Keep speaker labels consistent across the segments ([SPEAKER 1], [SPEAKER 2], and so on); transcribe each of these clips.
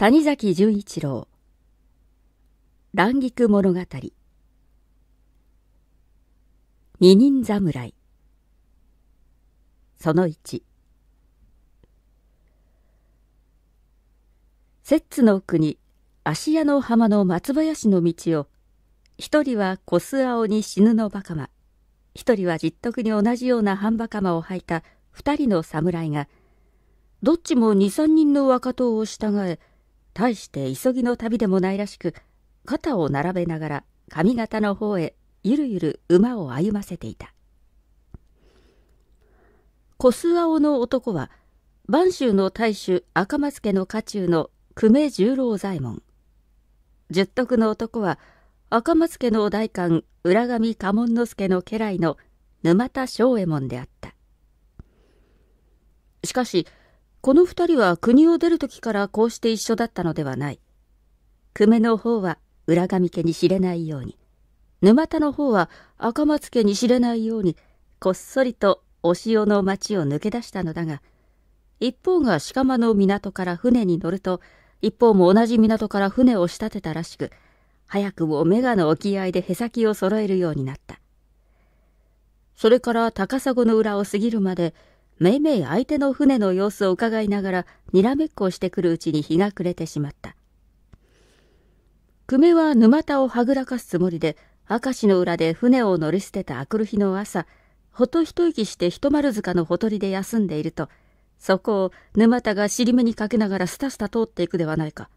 [SPEAKER 1] 谷崎潤一郎乱菊物語二人侍その一摂津の国芦屋の浜の松林の道を一人は小須青に死ぬのバカマ一人は実徳に同じような半バカマを履いた二人の侍がどっちも二三人の若党を従え大して急ぎの旅でもないらしく肩を並べながら上方の方へゆるゆる馬を歩ませていた小須青の男は播州の大衆赤松家の家中の久米十郎左衛門十徳の男は赤松家の代官浦上家紋之助の家来の沼田正右衛門であったしかしこの二人は国を出る時からこうして一緒だったのではない。久米の方は浦上家に知れないように、沼田の方は赤松家に知れないように、こっそりとお塩の町を抜け出したのだが、一方が鹿間の港から船に乗ると、一方も同じ港から船を仕立てたらしく、早くもメガの沖合でへさきを揃えるようになった。それから高砂の裏を過ぎるまで、めいめい相手の船の様子を伺いながら、にらめっこをしてくるうちに日が暮れてしまった。久米は沼田をはぐらかすつもりで、明石の裏で船を乗り捨てたあくる日の朝、ほと一息して一丸塚のほとりで休んでいると、そこを沼田が尻目にかけながらスタスタ通っていくではないか。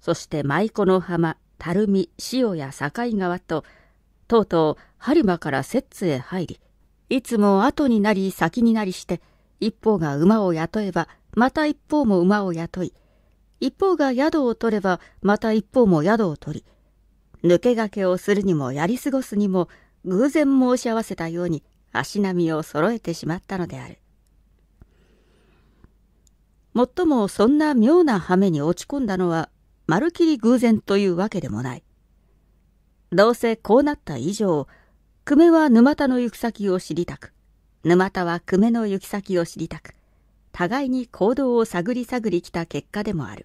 [SPEAKER 1] そして舞妓の浜、垂水、塩や境川と、とうとう播磨から摂津へ入り、いつも後になり先になりして、一方が馬を雇えば、また一方も馬を雇い、一方が宿を取れば、また一方も宿を取り、抜け駆けをするにもやり過ごすにも、偶然申し合わせたように足並みを揃えてしまったのである。もっともそんな妙な羽目に落ち込んだのは、まるきり偶然というわけでもない。どうせこうなった以上、久米は沼田の行く先を知りたく、沼田は久米の行き先を知りたく、互いに行動を探り探りきた結果でもある。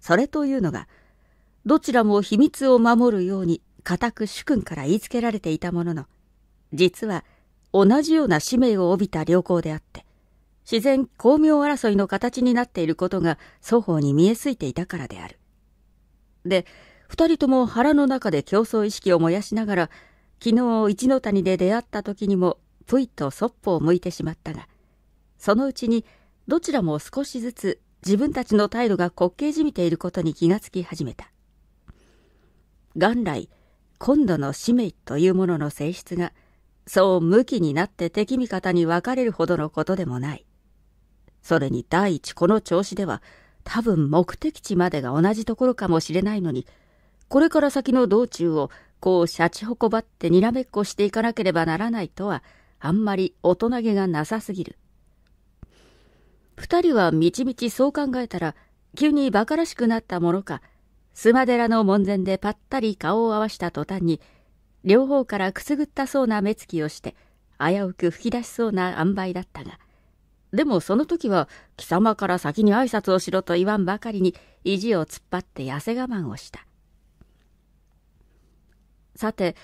[SPEAKER 1] それというのが、どちらも秘密を守るように固く主君から言いつけられていたものの、実は同じような使命を帯びた良好であって、自然巧妙争いの形になっていることが双方に見えすいていたからである。で、二人とも腹の中で競争意識を燃やしながら、昨日一の谷で出会った時にもぷいとそっぽを向いてしまったがそのうちにどちらも少しずつ自分たちの態度が滑稽じみていることに気がつき始めた元来今度の使命というものの性質がそう向きになって敵味方に分かれるほどのことでもないそれに第一この調子では多分目的地までが同じところかもしれないのにこれから先の道中をこをシャチホコばってにらめっこしていかなければならないとは、あんまり大人げがなさすぎる。二人はみちみちそう考えたら、急に馬鹿らしくなったものか、須磨寺の門前でぱったり顔を合わした途端に、両方からくすぐったそうな目つきをして、危うく吹き出しそうな塩梅だったが、でもその時は貴様から先に挨拶をしろと言わんばかりに意地を突っ張って痩せ我慢をした。さて、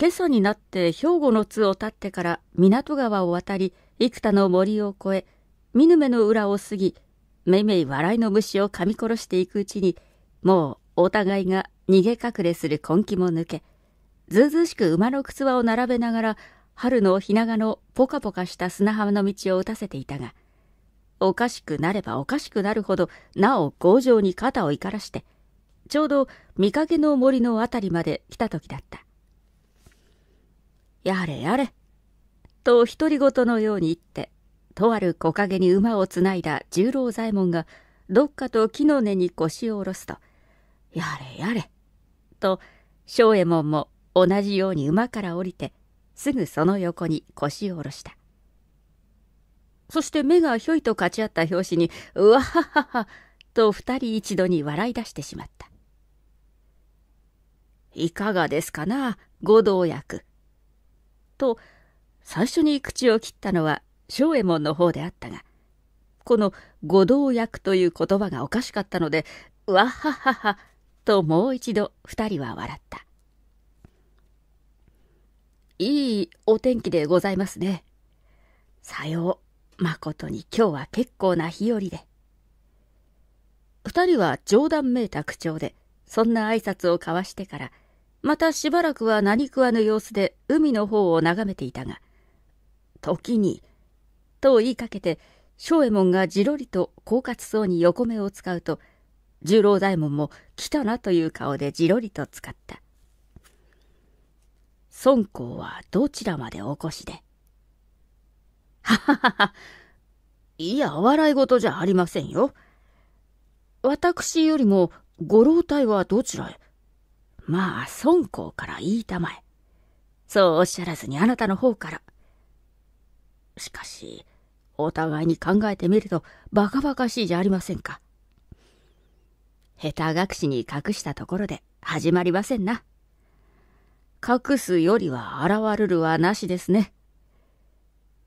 [SPEAKER 1] 今朝になって兵庫の津を立ってから港川を渡り、幾多の森を越え、見ぬ目の裏を過ぎ、めいめい笑いの虫を噛み殺していくうちに、もうお互いが逃げ隠れする根気も抜け、ずうずうしく馬の靴輪を並べながら、春のひながのポカポカした砂浜の道を打たせていたが、おかしくなればおかしくなるほど、なお強情に肩を怒らして、ちょうど見かの森のあたりまで来た時だった。やれやれ、と独り言のように言って、とある木陰に馬をつないだ十郎左衛門が、どっかと木の根に腰を下ろすと、やれやれ、と、正右衛門も同じように馬から降りて、すぐその横に腰を下ろした。そして目がひょいとかち合った拍子に、うわははは、と二人一度に笑い出してしまった。いかがですかな、ご同役。と、最初に口を切ったのは正右衛門の方であったが、このご同役という言葉がおかしかったので、わははは、ともう一度二人は笑った。いいお天気でございますね。さよう、まことに今日は結構な日和で。二人は冗談めいた口調で、そんな挨拶を交わしてから、またしばらくは何食わぬ様子で海の方を眺めていたが、時に、と言いかけて、正右衛門がじろりと狡猾そうに横目を使うと、十郎左衛門も来たなという顔でじろりと使った。孫公はどちらまでお越しで。はははは。いや、笑い事じゃありませんよ。私よりもご老体はどちらへまあ、孫公から言いたまえ。そうおっしゃらずにあなたの方から。しかし、お互いに考えてみると、バカバカしいじゃありませんか。下手隠しに隠したところで始まりませんな。隠すよりは現れるはなしですね。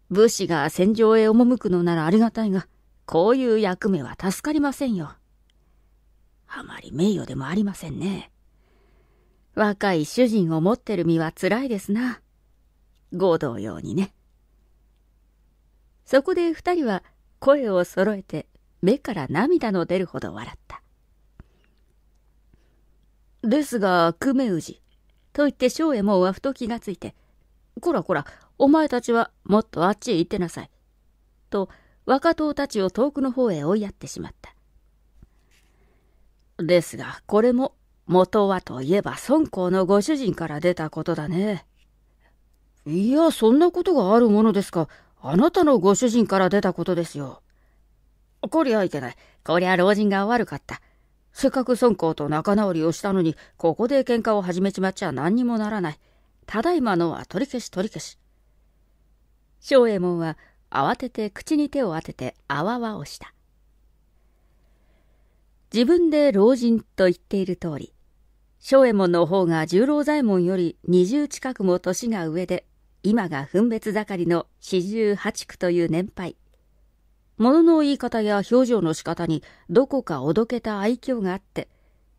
[SPEAKER 1] 武士が戦場へ赴くのならありがたいが、こういう役目は助かりませんよ。あまり名誉でもありませんね。若い主人を持ってる身は辛いですな。ご同様にね。そこで二人は声を揃えて目から涙の出るほど笑った。ですが、久米氏。と言って正右衛門はふと気がついて、こらこら、お前たちはもっとあっちへ行ってなさい。と、若党たちを遠くの方へ追いやってしまった。ですが、これも元はといえば孫公のご主人から出たことだね。いや、そんなことがあるものですか。あなたのご主人から出たことですよ。こりゃいけない。こりゃ老人が悪かった。せっかく孫公と仲直りをしたのに、ここで喧嘩を始めちまっちゃ何にもならない。ただいまのは取り消し取り消し。正右衛門は慌てて口に手を当ててあわわをした。自分で老人と言っている通り、正右衛門の方が十郎左衛門より20近くも年が上で、今が分別盛りの四十八区という年配。物の言い方や表情の仕方にどこかおどけた愛嬌があって、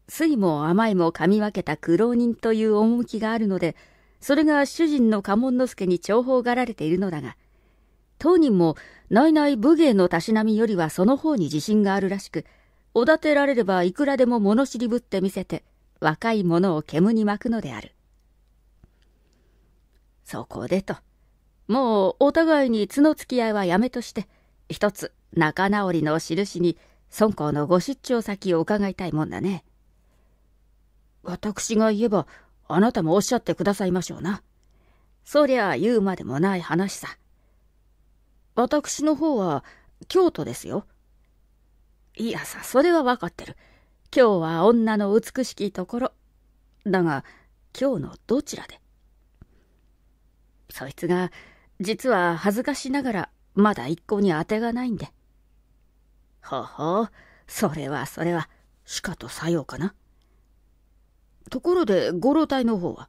[SPEAKER 1] 酸いも甘いも噛み分けた苦労人という趣があるので、それが主人の家紋之助に重宝がられているのだが、当人も内々武芸のたしなみよりはその方に自信があるらしく、おだてられればいくらでも物知りぶって見せて、若い者を煙に巻くのである。そこでと、もうお互いに角付き合いはやめとして、一つ仲直りの印に孫公のご出張先を伺いたいもんだね。私が言えば、あなたもおっしゃってくださいましょうな。そりゃあ言うまでもない話さ。私の方は京都ですよ。いやさ、それは分かってる。今日は女の美しきところ。だが、今日のどちらでそいつが、実は恥ずかしながら、まだ一向に当てがないんで。ほほう、それはそれは、しかとさようかな。ところで、五郎隊の方は、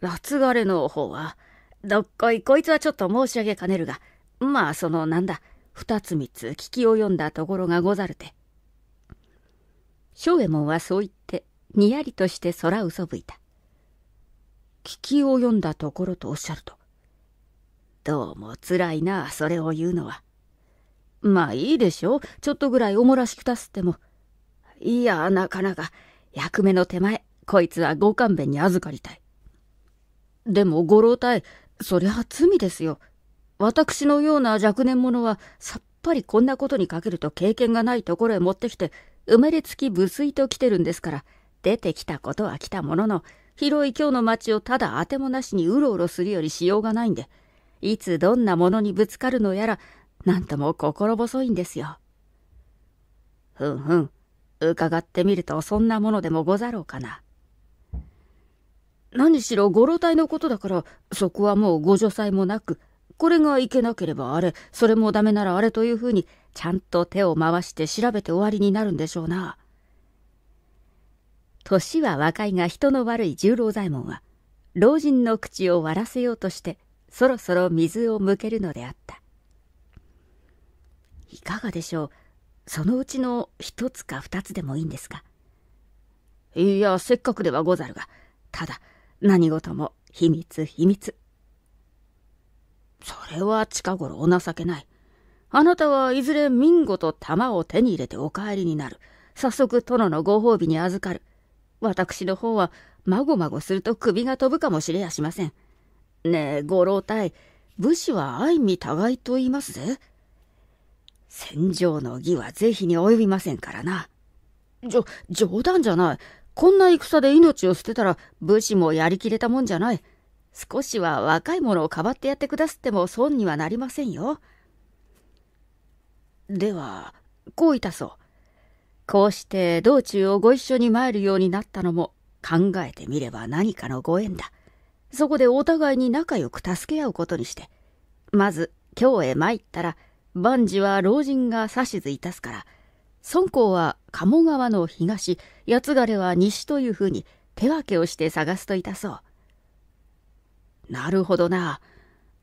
[SPEAKER 1] らつれの方は、どっこい、こいつはちょっと申し上げかねるが、まあ、その、なんだ、二つ三つ聞き及んだところがござるて。正右衛門はそう言って、にやりとして空うそぶいた。聞きを読んだところとおっしゃると。どうも辛いな、それを言うのは。まあいいでしょう。ちょっとぐらいおもらしくたすっても。いや、なかなか、役目の手前、こいつはご勘弁に預かりたい。でもご老体、そりゃ罪ですよ。私のような若年者は、さっぱりこんなことにかけると経験がないところへ持ってきて、生まれつき無粋と来てるんですから、出てきたことは来たものの、広い今日の街をただ当てもなしにうろうろするよりしようがないんで、いつどんなものにぶつかるのやら、なんとも心細いんですよ。ふんふん、伺ってみるとそんなものでもござろうかな。何しろご老体のことだから、そこはもうご助祭もなく、これがいけなければあれ、それもダメならあれというふうに、ちゃんと手を回して調べて終わりになるんでしょうな。年は若いが人の悪い十郎左衛門は、老人の口を割らせようとして、そろそろ水を向けるのであった。いかがでしょう。そのうちの一つか二つでもいいんですが。いや、せっかくではござるが、ただ、何事も秘密秘密。それは近頃お情けない。あなたはいずれミンゴと玉を手に入れてお帰りになる。早速殿のご褒美に預かる。私の方は、まごまごすると首が飛ぶかもしれやしません。ねえ、ご老体、武士は相身互いと言いますぜ。戦場の義は是非に及びませんからな。じょ、冗談じゃない。こんな戦で命を捨てたら武士もやりきれたもんじゃない。少しは若い者をかばってやってくだすっても損にはなりませんよ。では、こういたそう。こうして道中をご一緒に参るようになったのも考えてみれば何かのご縁だ。そこでお互いに仲良く助け合うことにして、まず京へ参ったら、万事は老人が指図いたすから、孫公は鴨川の東、八ヶれは西というふうに手分けをして探すといたそう。なるほどな。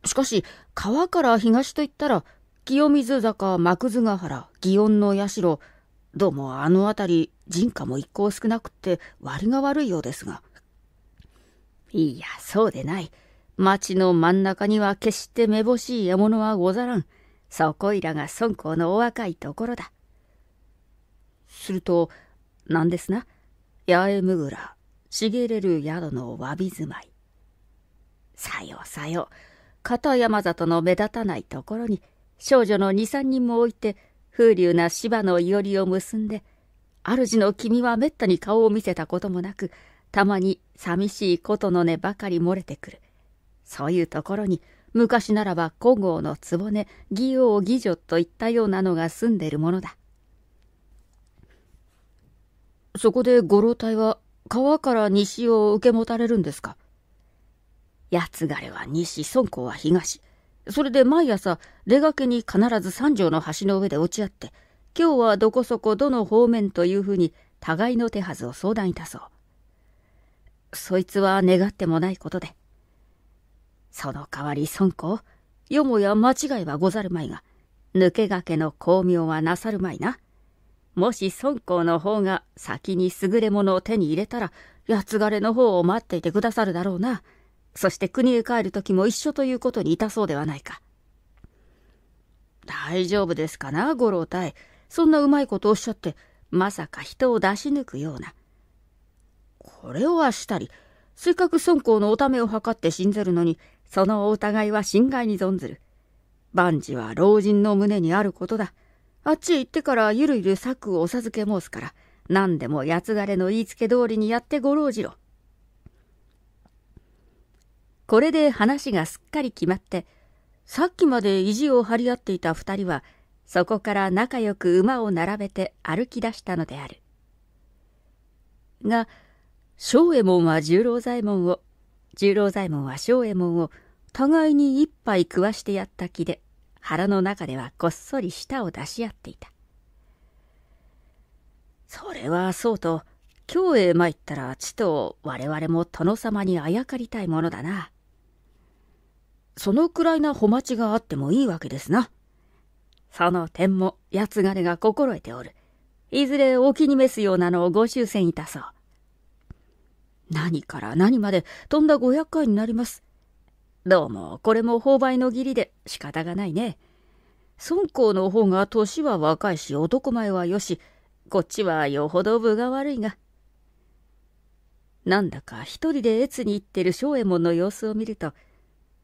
[SPEAKER 1] しかし、川から東といったら、清水坂、幕津ヶ原、祇園の社、どうもあの辺り、人家も一向少なくって割が悪いようですが。いや、そうでない。町の真ん中には決してめぼしい獲物はござらん。そこいらが孫公のお若いところだ。すると、何ですな八重むぐら、茂れる宿のわび住まい。さよさよ、片山里の目立たないところに少女の二三人も置いて風流な芝のいおりを結んで、主の君はめったに顔を見せたこともなく、たまに寂しいことの音ばかり漏れてくる。そういうところに、昔ならば古豪の局、義王義女といったようなのが住んでるものだ。そこでご老体は川から西を受け持たれるんですか八つれは西、孫子は東。それで毎朝、出がけに必ず三条の橋の上で落ち合って、今日はどこそこどの方面というふうに、互いの手はずを相談いたそう。そいつは願ってもないことで。その代わり孫子、よもや間違いはござるまいが、抜けがけの巧妙はなさるまいな。もし孫公の方が先に優れものを手に入れたら、八つがれの方を待っていてくださるだろうな。そして国へ帰る時も一緒ということにいたそうではないか。大丈夫ですかな、五郎太。そんなうまいことおっしゃって、まさか人を出し抜くような。これをあしたり、せっかく孫公のおためを図って信ぜるのに、そのお互いは心外に存ずる。万事は老人の胸にあることだ。あっちへ行ってからゆるゆる策をお授け申すから、何でも八つがれの言いつけ通りにやってご老次郎。これで話がすっかり決まって、さっきまで意地を張り合っていた2人は、そこから仲良く馬を並べて歩き出したのである。が、正右衛門は十郎左衛門を、十郎左衛門は正右衛門を、互いに一杯食わしてやった気で、腹の中ではこっそり舌を出し合っていた。それはそうと、京へ参ったらちと我々も殿様にあやかりたいものだな。そのくらいな穂町があってもいいわけですな。その点も、八つ金が心得ておる。いずれお気に召すようなのをご終戦いたそう。何から何まで飛んだ500回になります。どうも、これも購買の義理で仕方がないね。孫公の方が年は若いし男前はよし、こっちはよほど分が悪いが。なんだか一人で越に行ってる正右衛門の様子を見ると、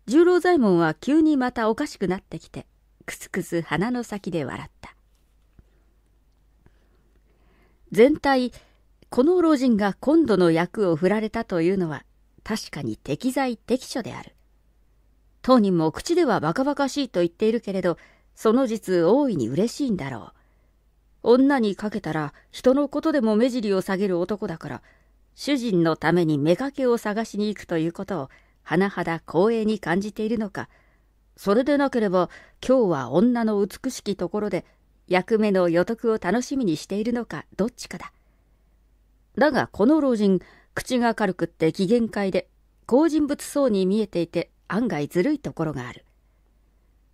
[SPEAKER 1] 十郎左衛門は急にまたおかしくなってきてくすくす鼻の先で笑った全体この老人が今度の役を振られたというのは確かに適材適所である当人も口ではバカバカしいと言っているけれどその実大いに嬉しいんだろう女にかけたら人のことでも目尻を下げる男だから主人のために妾を探しに行くということを甚だ光栄に感じているのか、それでなければ今日は女の美しきところで役目の予得を楽しみにしているのかどっちかだ。だがこの老人、口が軽くって機嫌界で、好人物そうに見えていて案外ずるいところがある。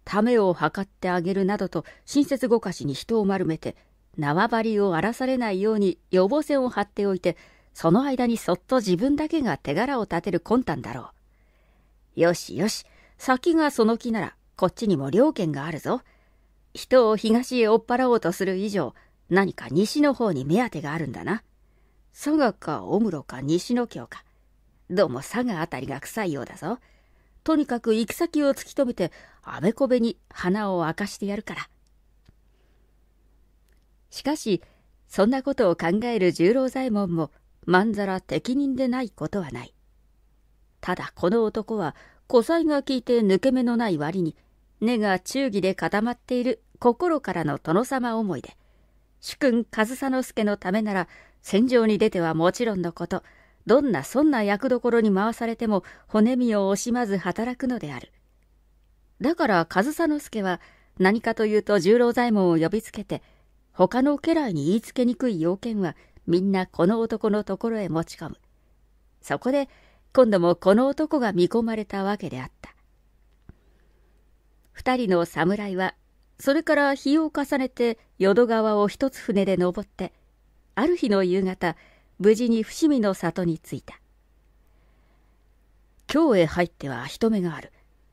[SPEAKER 1] ためを測ってあげるなどと親切ごかしに人を丸めて、縄張りを荒らされないように予防線を張っておいて、その間にそっと自分だけが手柄を立てる魂胆だろう。よしよし、先がその気なら、こっちにも両県があるぞ。人を東へ追っ払おうとする以上、何か西の方に目当てがあるんだな。佐賀か小室か西の京か。どうも佐賀あたりが臭いようだぞ。とにかく行き先を突き止めて、あべこべに花を明かしてやるから。しかし、そんなことを考える十郎左衛門も、まんざら適任でないことはない。ただこの男は、古才が効いて抜け目のない割に、根が忠義で固まっている心からの殿様思いで、主君上総介のためなら、戦場に出てはもちろんのこと、どんなそんな役どころに回されても骨身を惜しまず働くのである。だから上総介は何かというと十郎左衛門を呼びつけて、他の家来に言いつけにくい要件はみんなこの男のところへ持ち込む。そこで今度もこの男が見込まれたわけであった。二人の侍は、それから日を重ねて淀川を一つ船で登って、ある日の夕方、無事に伏見の里に着いた。京へ入っては人目がある。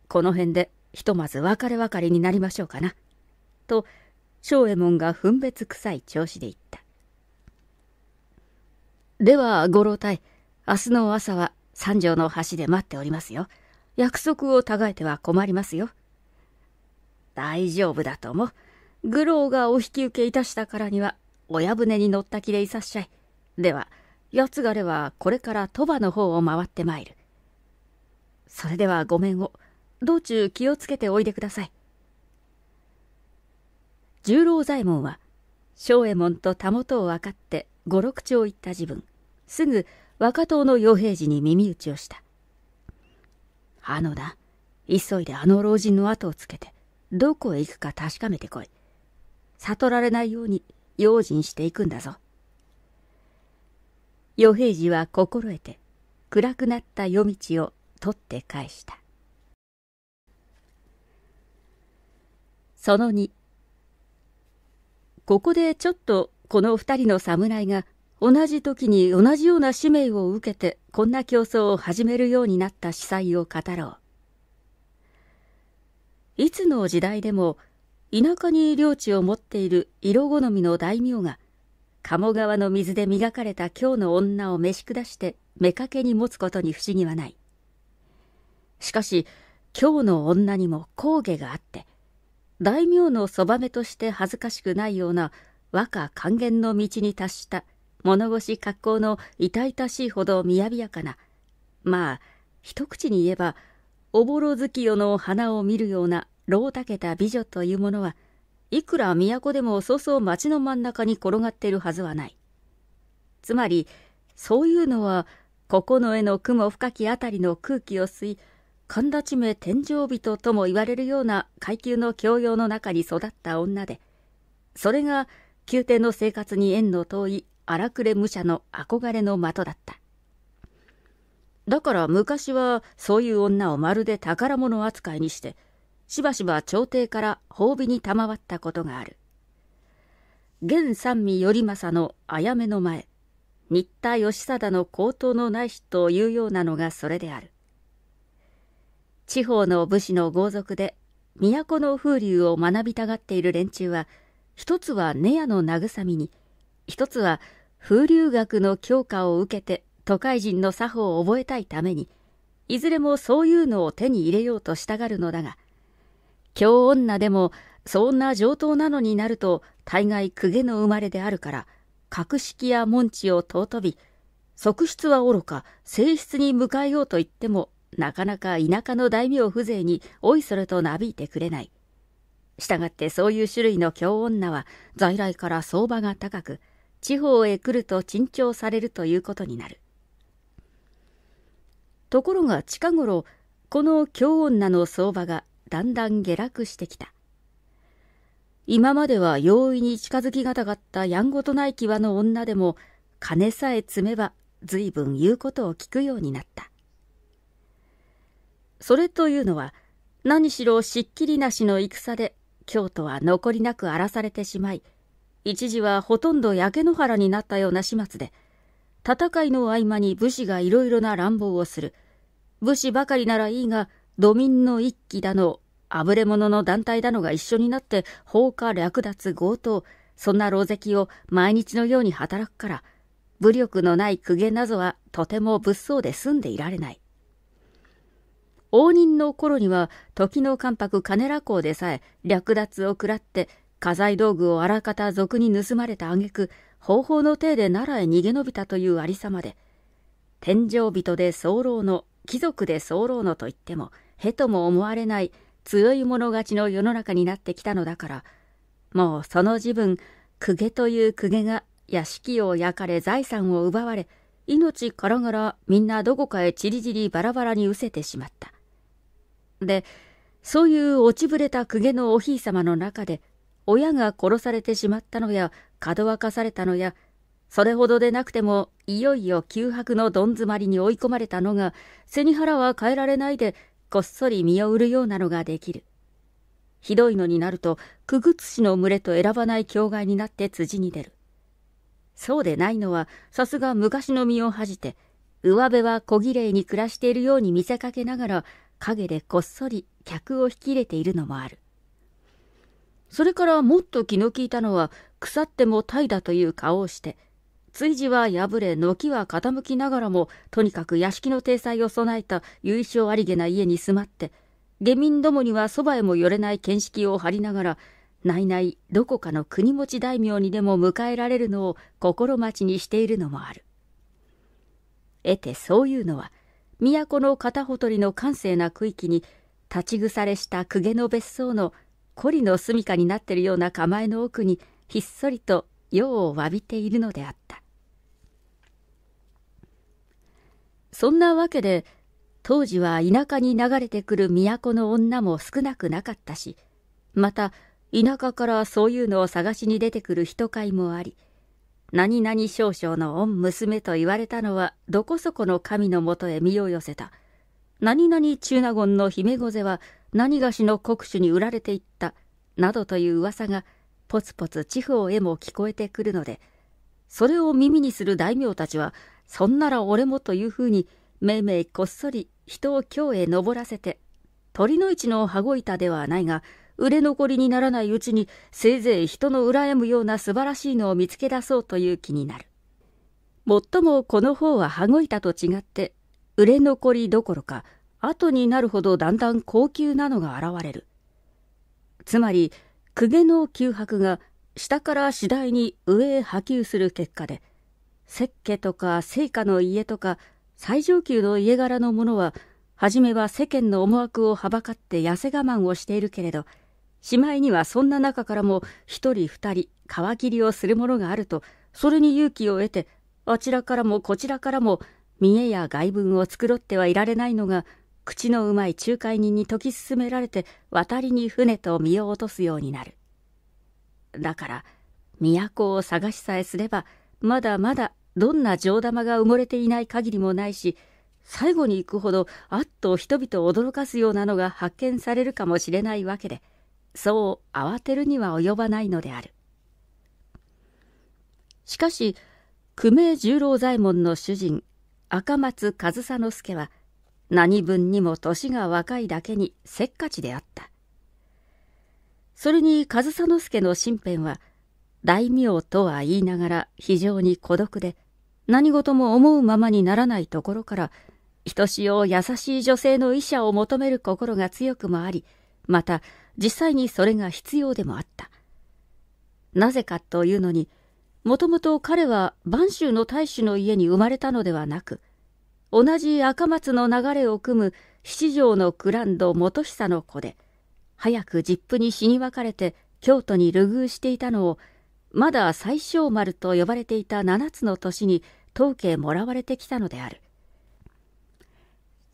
[SPEAKER 1] この辺でひとまず別れ別れになりましょうかな。と、庄右衛門が分別臭い調子で言った。では、ご老体、明日の朝は三条の橋で待っておりますよ。約束をたがえては困りますよ。大丈夫だとも。愚老がお引き受けいたしたからには、親船に乗った気でいさっしゃい。では、八がれはこれから鳥羽の方を回ってまいる。それではごめんを。道中気をつけておいでください。十郎左衛門は、正右衛門とたもとを分かって五六丁行った自分、すぐ若党の傭兵時に耳打ちをした。あのな、急いであの老人の後をつけて、どこへ行くか確かめてこい。悟られないように用心していくんだぞ。与平次は心得て、暗くなった夜道を取って返した。その2、ここでちょっとこの二人の侍が同じ時に同じような使命を受けてこんな競争を始めるようになった司祭を語ろういつの時代でも田舎に領地を持っている色好みの大名が鴨川の水で磨かれた今日の女を召し下して妾に持つことに不思議はないしかし今日の女にも公芸があって大名のそばめとして恥ずかしくないような和歌還元の道に達した物腰格好の痛々しいほど雅やかな、まあ、一口に言えば、おぼろ月夜の花を見るような、ろうたけた美女というものは、いくら都でもそうそう町の真ん中に転がってるはずはない。つまり、そういうのは、ここの絵の雲深きあたりの空気を吸い、神立地名天井人とも言われるような階級の教養の中に育った女で、それが宮廷の生活に縁の遠い荒くれ武者の憧れの的だった。だから昔はそういう女をまるで宝物扱いにして、しばしば朝廷から褒美に賜ったことがある。現三味頼政のあやめの前、新田義貞の高等のない日というようなのがそれである。地方の武士の豪族で、都の風流を学びたがっている連中は、一つは根屋の慰みに、一つは風流学の強化を受けて都会人の作法を覚えたいために、いずれもそういうのを手に入れようとしたがるのだが、京女でもそんな上等なのになると大概公家の生まれであるから、格式や門地を尊び、側室はおろか、正室に迎えようと言っても、なかなか田舎の大名風情においそれとなびいてくれない。したがってそういう種類の京女は在来から相場が高く、地方へ来ると珍重されるということになるところが近頃この京女の相場がだんだん下落してきた今までは容易に近づきがたかったやんごとない際の女でも金さえ積めば随分言うことを聞くようになったそれというのは何しろしっきりなしの戦で京都は残りなく荒らされてしまい一時はほとんど焼け野原になったような始末で、戦いの合間に武士がいろいろな乱暴をする。武士ばかりならいいが、土民の一揆だの、あぶれ者の団体だのが一緒になって放火略奪強盗、そんな狼藉を毎日のように働くから、武力のない公家などはとても物騒で済んでいられない。応仁の頃には時の関白金良公でさえ略奪を食らって家財道具をあらかた賊に盗まれた挙句、方法の体で奈良へ逃げ延びたというありさまで、天井人で侶の、貴族で侶のと言っても、へとも思われない強い者勝ちの世の中になってきたのだから、もうその時分、公家という公家が屋敷を焼かれ財産を奪われ、命からがらみんなどこかへちりじりバラバラに失せてしまった。で、そういう落ちぶれた公家のおひいさまの中で親が殺されてしまったのや、かどわかされたのや、それほどでなくても、いよいよ窮迫のどん詰まりに追い込まれたのが、背に腹は変えられないで、こっそり身を売るようなのができる。ひどいのになると、くぐつしの群れと選ばない境外になって辻に出る。そうでないのは、さすが昔の身を恥じて、上辺は小綺麗に暮らしているように見せかけながら、陰でこっそり客を引き入れているのもある。それからもっと気の利いたのは、腐っても怠惰という顔をして、追事は破れ、軒は傾きながらも、とにかく屋敷の体裁を備えた由緒ありげな家に住まって、下民どもにはそばへも寄れない見識を張りながら、内々どこかの国持ち大名にでも迎えられるのを心待ちにしているのもある。得てそういうのは、都の片ほとりの閑静な区域に、立ち腐れした公家の別荘のこりの住処になっているような構えの奥にひっそりと用を詫びているのであったそんなわけで当時は田舎に流れてくる都の女も少なくなかったしまた田舎からそういうのを探しに出てくる人買いもあり何々少々の御娘と言われたのはどこそこの神のもとへ身を寄せた何々中納言の姫御瀬は何がしの国主に売られていったなどという噂がポツポツ地方へも聞こえてくるのでそれを耳にする大名たちはそんなら俺もというふうにめいめいこっそり人を京へ登らせて鳥の市の羽子板ではないが売れ残りにならないうちにせいぜい人の羨むような素晴らしいのを見つけ出そうという気になる。もっともこの方は羽子板と違って売れ残りどころか後になるほどだんだん高級なのが現れる。つまり、公家の旧白が下から次第に上へ波及する結果で、石家とか聖家の家とか最上級の家柄のものは、初めは世間の思惑をはばかって痩せ我慢をしているけれど、しまいにはそんな中からも一人二人皮切りをするものがあると、それに勇気を得て、あちらからもこちらからも見栄や外文を繕ってはいられないのが口のうまい仲介人に解き進められて渡りに船と身を落とすようになるだから都を探しさえすればまだまだどんな上玉が埋もれていない限りもないし最後に行くほどあっと人々を驚かすようなのが発見されるかもしれないわけでそう慌てるには及ばないのであるしかし久米十郎左衛門の主人赤松上総助は何分にも年が若いだけにせっかちであった。それに上総介の身辺は、大名とは言いながら非常に孤独で、何事も思うままにならないところから、ひとしお優しい女性の医者を求める心が強くもあり、また実際にそれが必要でもあった。なぜかというのに、もともと彼は播州の大使の家に生まれたのではなく、同じ赤松の流れを組む七条のグランド元久の子で、早く実父に死に別れて京都に流宮していたのを、まだ最小丸と呼ばれていた七つの年に当家もらわれてきたのである。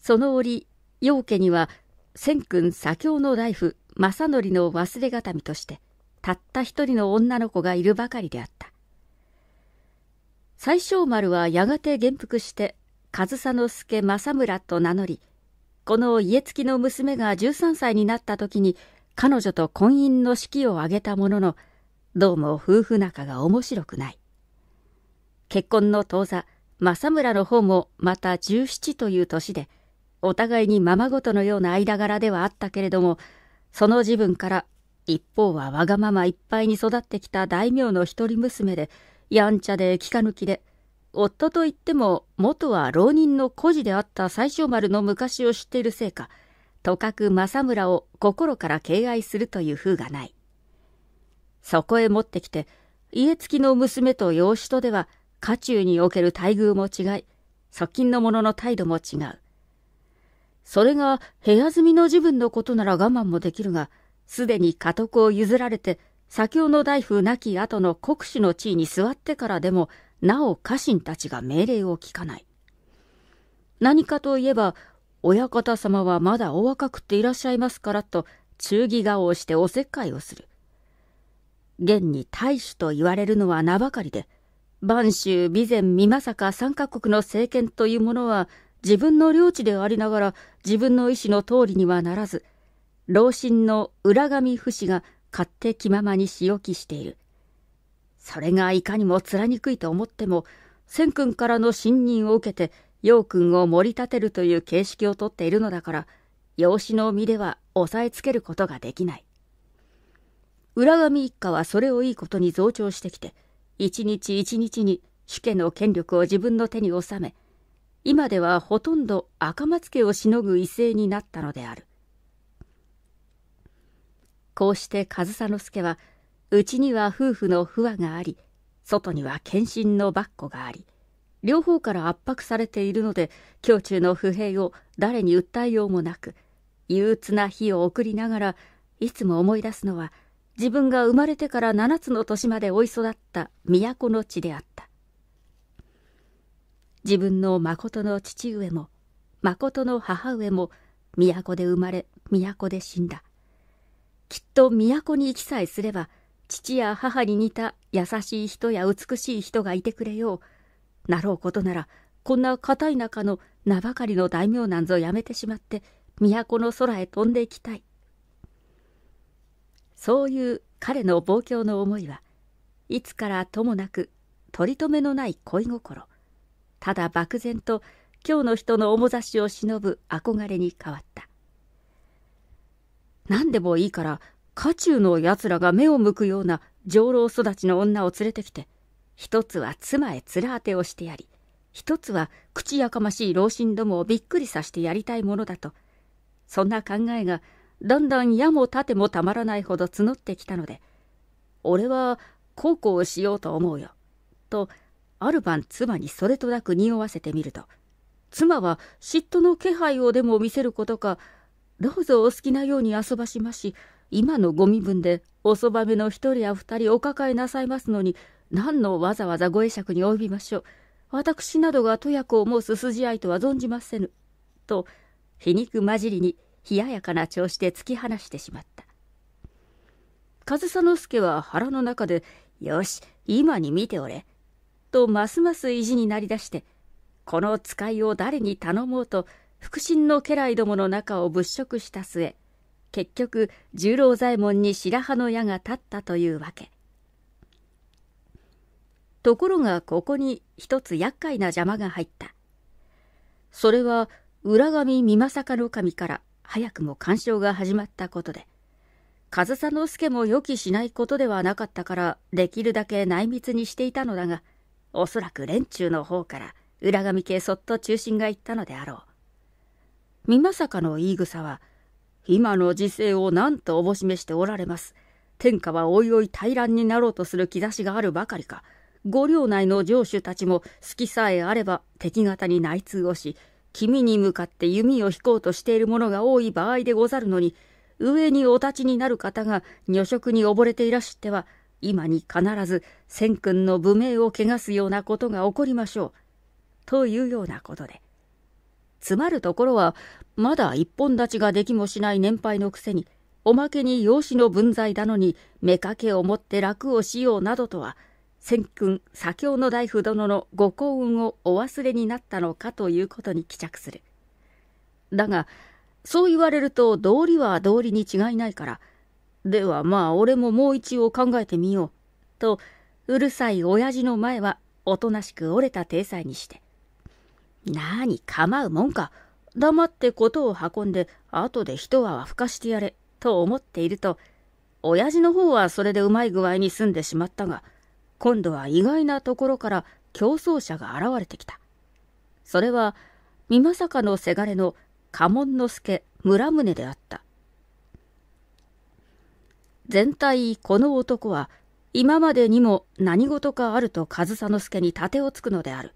[SPEAKER 1] その折、陽家には、千君左京の大夫、正則の忘れ形見として、たった一人の女の子がいるばかりであった。最小丸はやがて元服して上総介政村と名乗り、この家付きの娘が13歳になった時に彼女と婚姻の式を挙げたものの、どうも夫婦仲が面白くない。結婚の当座、政村の方もまた17という年で、お互いにままごとのような間柄ではあったけれども、その自分から一方はわがままいっぱいに育ってきた大名の一人娘で、やんちゃで気か抜きで、夫といっても元は浪人の孤児であった最小丸の昔を知っているせいか、とかく政村を心から敬愛するという風がない。そこへ持ってきて、家付きの娘と養子とでは、家中における待遇も違い、側近の者の態度も違う。それが部屋住みの自分のことなら我慢もできるが、すでに家督を譲られて、左京の大夫亡き後の国主の地位に座ってからでも、なお家臣たちが命令を聞かない。何かといえば、親方様はまだお若くていらっしゃいますからと、忠義顔をしておせっかいをする。現に大使と言われるのは名ばかりで、播州、備前、美作三カ国の政権というものは、自分の領地でありながら自分の意思の通りにはならず、老臣の浦上不死が勝手気ままに仕置きしている。それがいかにも貫くいと思っても、千君からの信任を受けて、陽君を盛り立てるという形式をとっているのだから、養子の身では押さえつけることができない。浦上一家はそれをいいことに増長してきて、一日一日に主家の権力を自分の手に収め、今ではほとんど赤松家をしのぐ威勢になったのである。こうして上総介は、うちには夫婦の不和があり、外には献身のばっこがあり、両方から圧迫されているので、胸中の不平を誰に訴えようもなく、憂鬱な日を送りながら、いつも思い出すのは、自分が生まれてから7つの年まで追い育った都の地であった。自分の誠の父上も、誠の母上も、都で生まれ、都で死んだ。きっと都に行きさえすれば、父や母に似た優しい人や美しい人がいてくれよう。なろうことなら、こんな固い中の名ばかりの大名なんぞやめてしまって、都の空へ飛んでいきたい。そういう彼の望郷の思いは、いつからともなく、取り留めのない恋心、ただ漠然と今日の人の面差しを忍ぶ憧れに変わった。何でもいいから家中の奴らが目を向くような上老育ちの女を連れてきて、一つは妻へ面当てをしてやり、一つは口やかましい老身どもをびっくりさせてやりたいものだと、そんな考えがだんだん矢も盾もたまらないほど募ってきたので、俺はこうこうしようと思うよ、と、ある晩妻にそれとなく匂わせてみると、妻は嫉妬の気配をでも見せることか、どうぞお好きなように遊ばしまし、今のご身分でおそばめの一人や二人お抱えなさいますのに、何のわざわざご会釈に及びましょう。私などが都役を申す筋合いとは存じませぬ。と、皮肉交じりに冷ややかな調子で突き放してしまった。上総介は腹の中で、よし、今に見ておれ。と、ますます意地になりだして、この使いを誰に頼もうと、腹心の家来どもの中を物色した末、結局十郎左衛門に白羽の矢が立ったというわけところがここに一つ厄介な邪魔が入ったそれは浦上美政守神から早くも干渉が始まったことで上総介も予期しないことではなかったからできるだけ内密にしていたのだがおそらく連中の方から浦上家そっと中心が行ったのであろう美政の言い草は「今の時勢を何とおぼしめしておられます。天下はおいおい平らになろうとする兆しがあるばかりか、御領内の城主たちも隙さえあれば敵方に内通をし、君に向かって弓を引こうとしている者が多い場合でござるのに、上にお立ちになる方が女色に溺れていらしては、今に必ず千君の無名を汚すようなことが起こりましょう。というようなことで、詰まるところは、まだ一本立ちができもしない年配のくせに、おまけに養子の分際だのに、妾を持って楽をしようなどとは、千君左京の大夫殿のご幸運をお忘れになったのかということに帰着する。だが、そう言われると道理は道理に違いないから、ではまあ俺ももう一応考えてみよう、と、うるさい親父の前はおとなしく折れた体裁にして、なに構うもんか。黙って事を運んで、後で一泡吹かしてやれ、と思っていると、親父の方はそれでうまい具合に済んでしまったが、今度は意外なところから競争者が現れてきた。それは、美政のせがれの家紋之助村宗であった。全体この男は今までにも何事かあると上総介に盾をつくのである。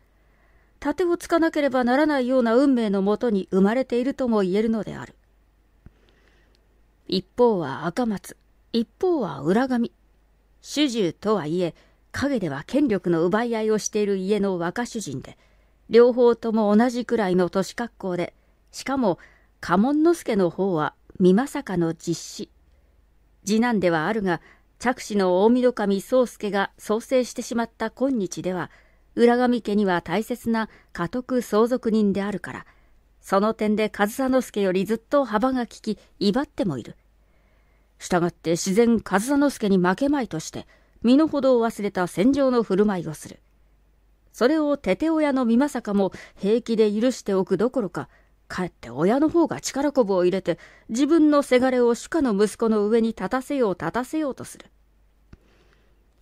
[SPEAKER 1] 盾をつかなければならないような運命のもとに生まれているとも言えるのである。一方は赤松、一方は裏神主従とはいえ、陰では権力の奪い合いをしている家の若主人で、両方とも同じくらいの年格好で、しかも、家紋之助の方は、美かの実子。次男ではあるが、着手の大御守宗助が創生してしまった今日では、浦上家には大切な家督相続人であるから、その点で上総介よりずっと幅が利き、威張ってもいる。従って自然上総介に負けまいとして、身の程を忘れた戦場の振る舞いをする。それをてて親の美政も平気で許しておくどころか、かえって親の方が力こぶを入れて、自分のせがれを主家の息子の上に立たせよう立たせようとする。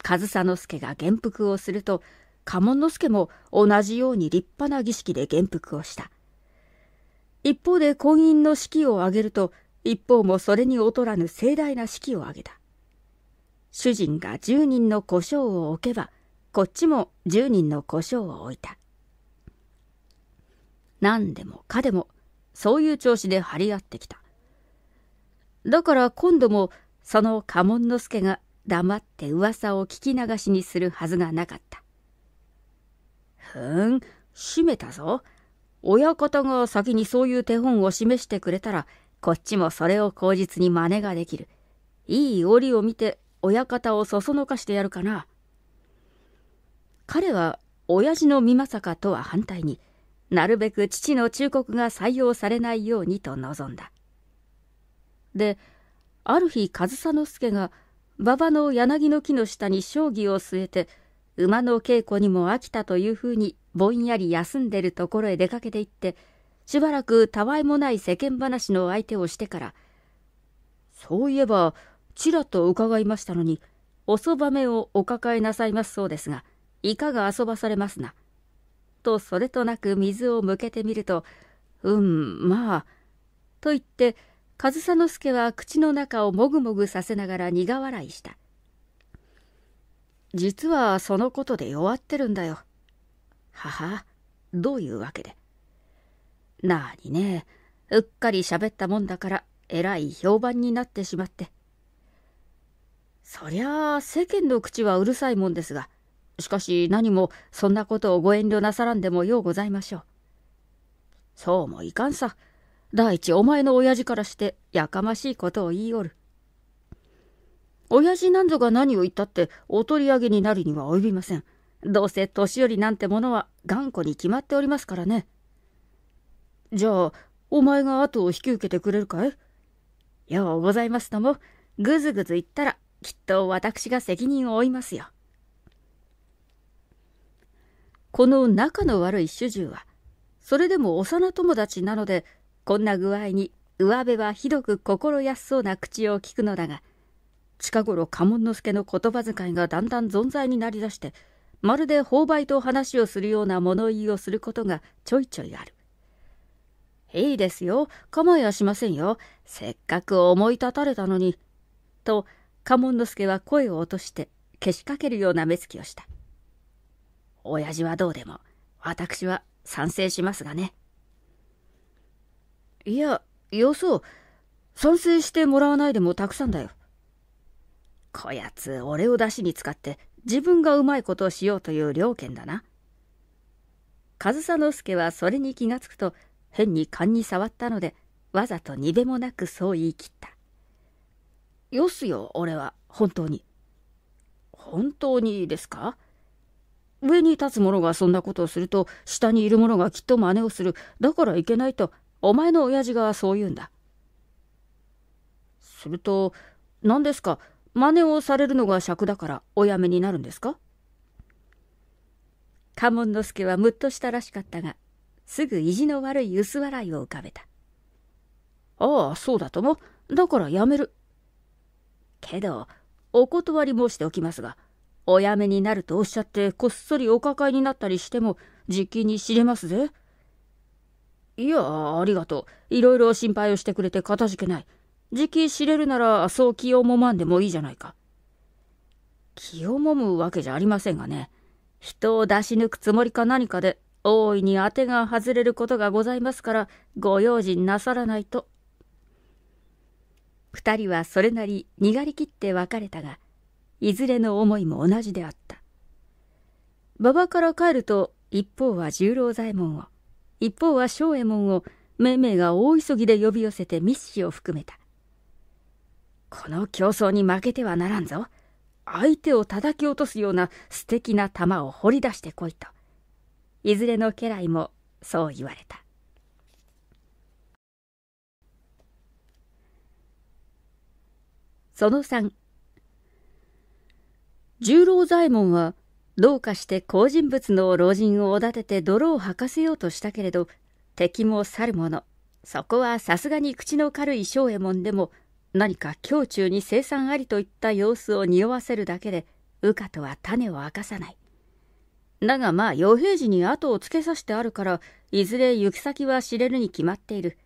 [SPEAKER 1] 上総介が元服をすると、家紋之助も同じように立派な儀式で元服をした。一方で婚姻の式を挙げると、一方もそれに劣らぬ盛大な式を挙げた。主人が10人の胡椒を置けば、こっちも10人の胡椒を置いた。何でもかでも、そういう調子で張り合ってきた。だから今度も、その家紋之助が黙って噂を聞き流しにするはずがなかった。ふーん、閉めたぞ。親方が先にそういう手本を示してくれたら、こっちもそれを口実に真似ができる。いい折を見て、親方をそそのかしてやるかな。彼は、親父の美政とは反対に、なるべく父の忠告が採用されないようにと望んだ。で、ある日、上総介が、馬場の柳の木の下に将棋を据えて、馬の稽古にも飽きたというふうにぼんやり休んでるところへ出かけていってしばらくたわいもない世間話の相手をしてからそういえばちらと伺いましたのにおそばめをお抱えなさいますそうですがいかが遊ばされますな。とそれとなく水を向けてみると「うんまあ」と言って上総介は口の中をもぐもぐさせながら苦笑いした。実はそのことで弱ってるんだよ。はは、どういうわけで。なあにね、うっかり喋ったもんだから、えらい評判になってしまって。そりゃあ、世間の口はうるさいもんですが、しかし何もそんなことをご遠慮なさらんでもようございましょう。そうもいかんさ。第一、お前の親父からして、やかましいことを言いおる。親父なんぞが何を言ったってお取り上げになるには及びません。どうせ年寄りなんてものは頑固に決まっておりますからね。じゃあ、お前が後を引き受けてくれるかいようございますとも、ぐずぐず言ったら、きっと私が責任を負いますよ。この仲の悪い主従は、それでも幼友達なので、こんな具合に上辺はひどく心安そうな口を聞くのだが、近頃家紋之助の言葉遣いがだんだん存在になりだしてまるで芳買と話をするような物言いをすることがちょいちょいある。いいですよ構いはしませんよせっかく思い立たれたのに。と家紋之助は声を落としてけしかけるような目つきをした。親父はどうでも私は賛成しますがね。いやよそう賛成してもらわないでもたくさんだよ。こやつ、俺を出しに使って自分がうまいことをしようという了見だな。上総介はそれに気がつくと、変に勘に触ったので、わざとにべもなくそう言い切った。よすよ、俺は、本当に。本当にですか上に立つ者がそんなことをすると、下にいる者がきっと真似をする。だからいけないと、お前の親父がそう言うんだ。すると、何ですか真似をされるのが尺だからおやめになるんですか家紋之助はむっとしたらしかったが、すぐ意地の悪い薄笑いを浮かべた。ああ、そうだとも。だからやめる。けど、お断り申しておきますが、おやめになるとおっしゃってこっそりお抱えになったりしても、じきに知れますぜ。いや、ありがとう。いろいろ心配をしてくれてかたじけない。じき知れるならそう気をもまんでもいいじゃないか。気をもむわけじゃありませんがね。人を出し抜くつもりか何かで、大いに当てが外れることがございますから、ご用心なさらないと。二人はそれなりにがりきって別れたが、いずれの思いも同じであった。馬場から帰ると、一方は十郎左衛門を、一方は正右衛門を、めいめいが大急ぎで呼び寄せて密使を含めた。この競争に負けてはならんぞ。相手を叩き落とすような素敵な玉を掘り出してこいと。いずれの家来もそう言われた。その3十郎左衛門はどうかして好人物の老人をおだてて泥を吐かせようとしたけれど敵も去る者そこはさすがに口の軽い正右衛門でも何か胸中に生産ありといった様子を匂わせるだけで羽化とは種を明かさないだがまあ傭兵時に後をつけさせてあるからいずれ行き先は知れるに決まっている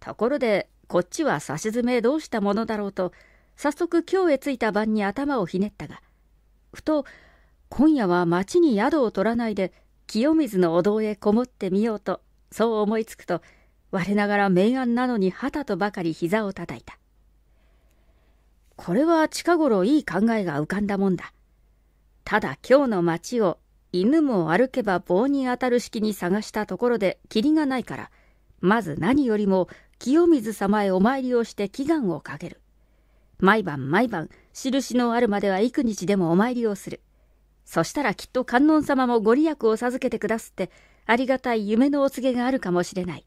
[SPEAKER 1] ところでこっちは差し詰めどうしたものだろうと早速今日へ着いた晩に頭をひねったがふと今夜は町に宿を取らないで清水のお堂へこもってみようとそう思いつくと我ながら明暗なのに旗とばかり膝を叩いたこれは近頃いい考えが浮かんだもんだ。ただ今日の町を犬も歩けば棒に当たる式に探したところで霧がないから、まず何よりも清水様へお参りをして祈願をかける。毎晩毎晩、印のあるまでは幾日でもお参りをする。そしたらきっと観音様もご利益を授けてくだすって、ありがたい夢のお告げがあるかもしれない。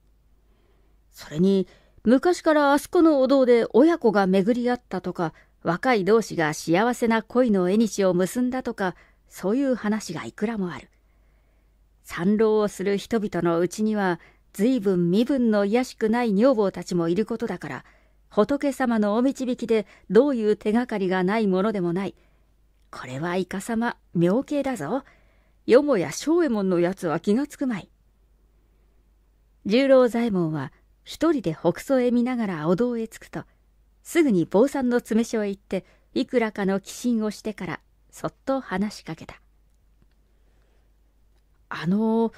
[SPEAKER 1] それに、昔からあそこのお堂で親子が巡り合ったとか、若い同士が幸せな恋の縁を結んだとか、そういう話がいくらもある。参浪をする人々のうちには、随分身分の卑しくない女房たちもいることだから、仏様のお導きでどういう手がかりがないものでもない。これはイカ様、妙計だぞ。よもや正右衛門のやつは気がつくまい。十郎左衛門は一人で北総へ見ながらお堂へ着くとすぐに坊さんの詰め所へ行っていくらかの寄進をしてからそっと話しかけたあの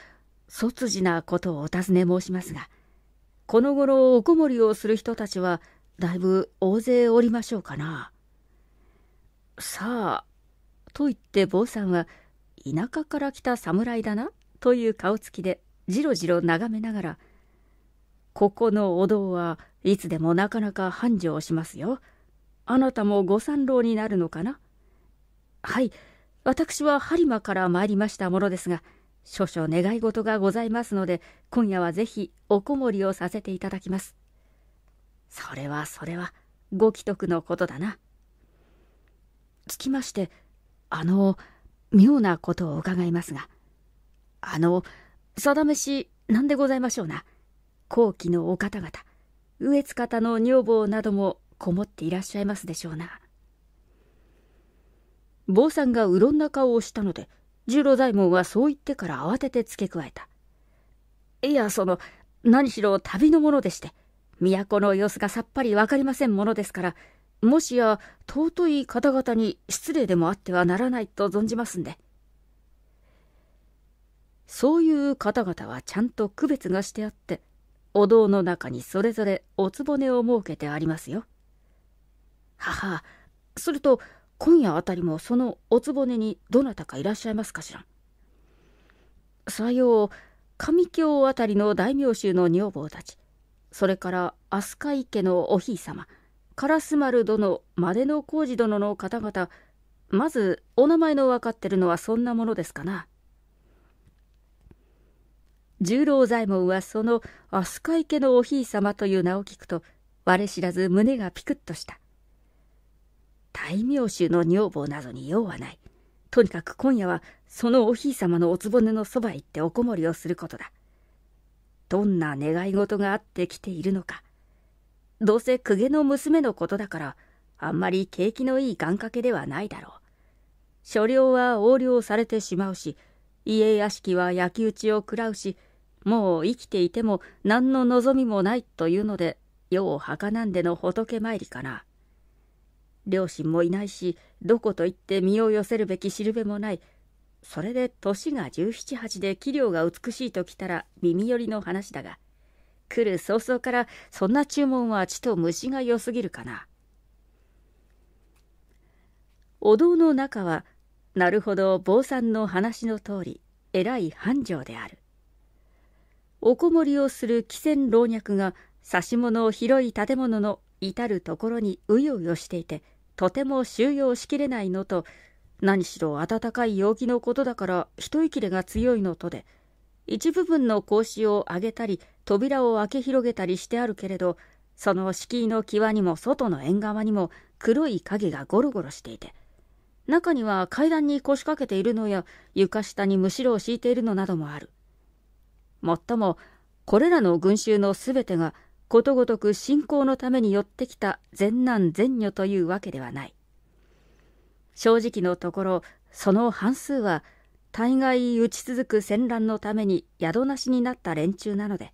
[SPEAKER 1] 卒次なことをお尋ね申しますがこの頃おこもりをする人たちはだいぶ大勢おりましょうかなさあと言って坊さんは田舎から来た侍だなという顔つきでじろじろ眺めながらここのお堂はいつでもなかなか繁盛しますよ。あなたもご参労になるのかなはい、私は播磨から参りましたものですが、少々願い事がございますので、今夜はぜひおこもりをさせていただきます。それはそれは、ご既得のことだな。つきまして、あの、妙なことを伺いますが、あの、さだめし、何でございましょうな。後期のお方々上津方の女房などもこもっていらっしゃいますでしょうな坊さんがうろんな顔をしたので十郎左衛門はそう言ってから慌てて付け加えたいやその何しろ旅のものでして都の様子がさっぱり分かりませんものですからもしや尊い方々に失礼でもあってはならないと存じますんで。そういう方々はちゃんと区別がしてあってお堂の中にそれぞれお局を設けてありますよ。はは、すると今夜あたりもそのお局にどなたかいらっしゃいますかしら。さよう、上京あたりの大名衆の女房たち、それから飛鳥池のおひい様、烏丸殿、までの浩二殿の方々、まずお名前の分かってるのはそんなものですかな。十郎左衛門はその飛鳥池のおひい様という名を聞くと我知らず胸がピクッとした大名衆の女房などに用はないとにかく今夜はそのおひい様のお局のそばへ行っておこもりをすることだどんな願い事があってきているのかどうせ公家の娘のことだからあんまり景気のいい願掛けではないだろう所領は横領されてしまうし家屋敷は焼き討ちを食らうしもう生きていても何の望みもないというので世をなんでの仏参りかな両親もいないしどこと言って身を寄せるべきしるべもないそれで年が十七八で器量が美しいときたら耳寄りの話だが来る早々からそんな注文はちと虫が良すぎるかなお堂の中はなるほど坊さんの話の通り偉い繁盛であるおこもりをする汽船老若が差し物を広い建物の至る所にうようよしていてとても収容しきれないのと何しろ暖かい陽気のことだから一息れが強いのとで一部分の格子を上げたり扉を開け広げたりしてあるけれどその敷居の際にも外の縁側にも黒い影がゴロゴロしていて中には階段に腰掛けているのや床下にむしろを敷いているのなどもあるもっともこれらの群衆のすべてがことごとく信仰のために寄ってきた善男善女というわけではない正直のところその半数は大概打ち続く戦乱のために宿なしになった連中なので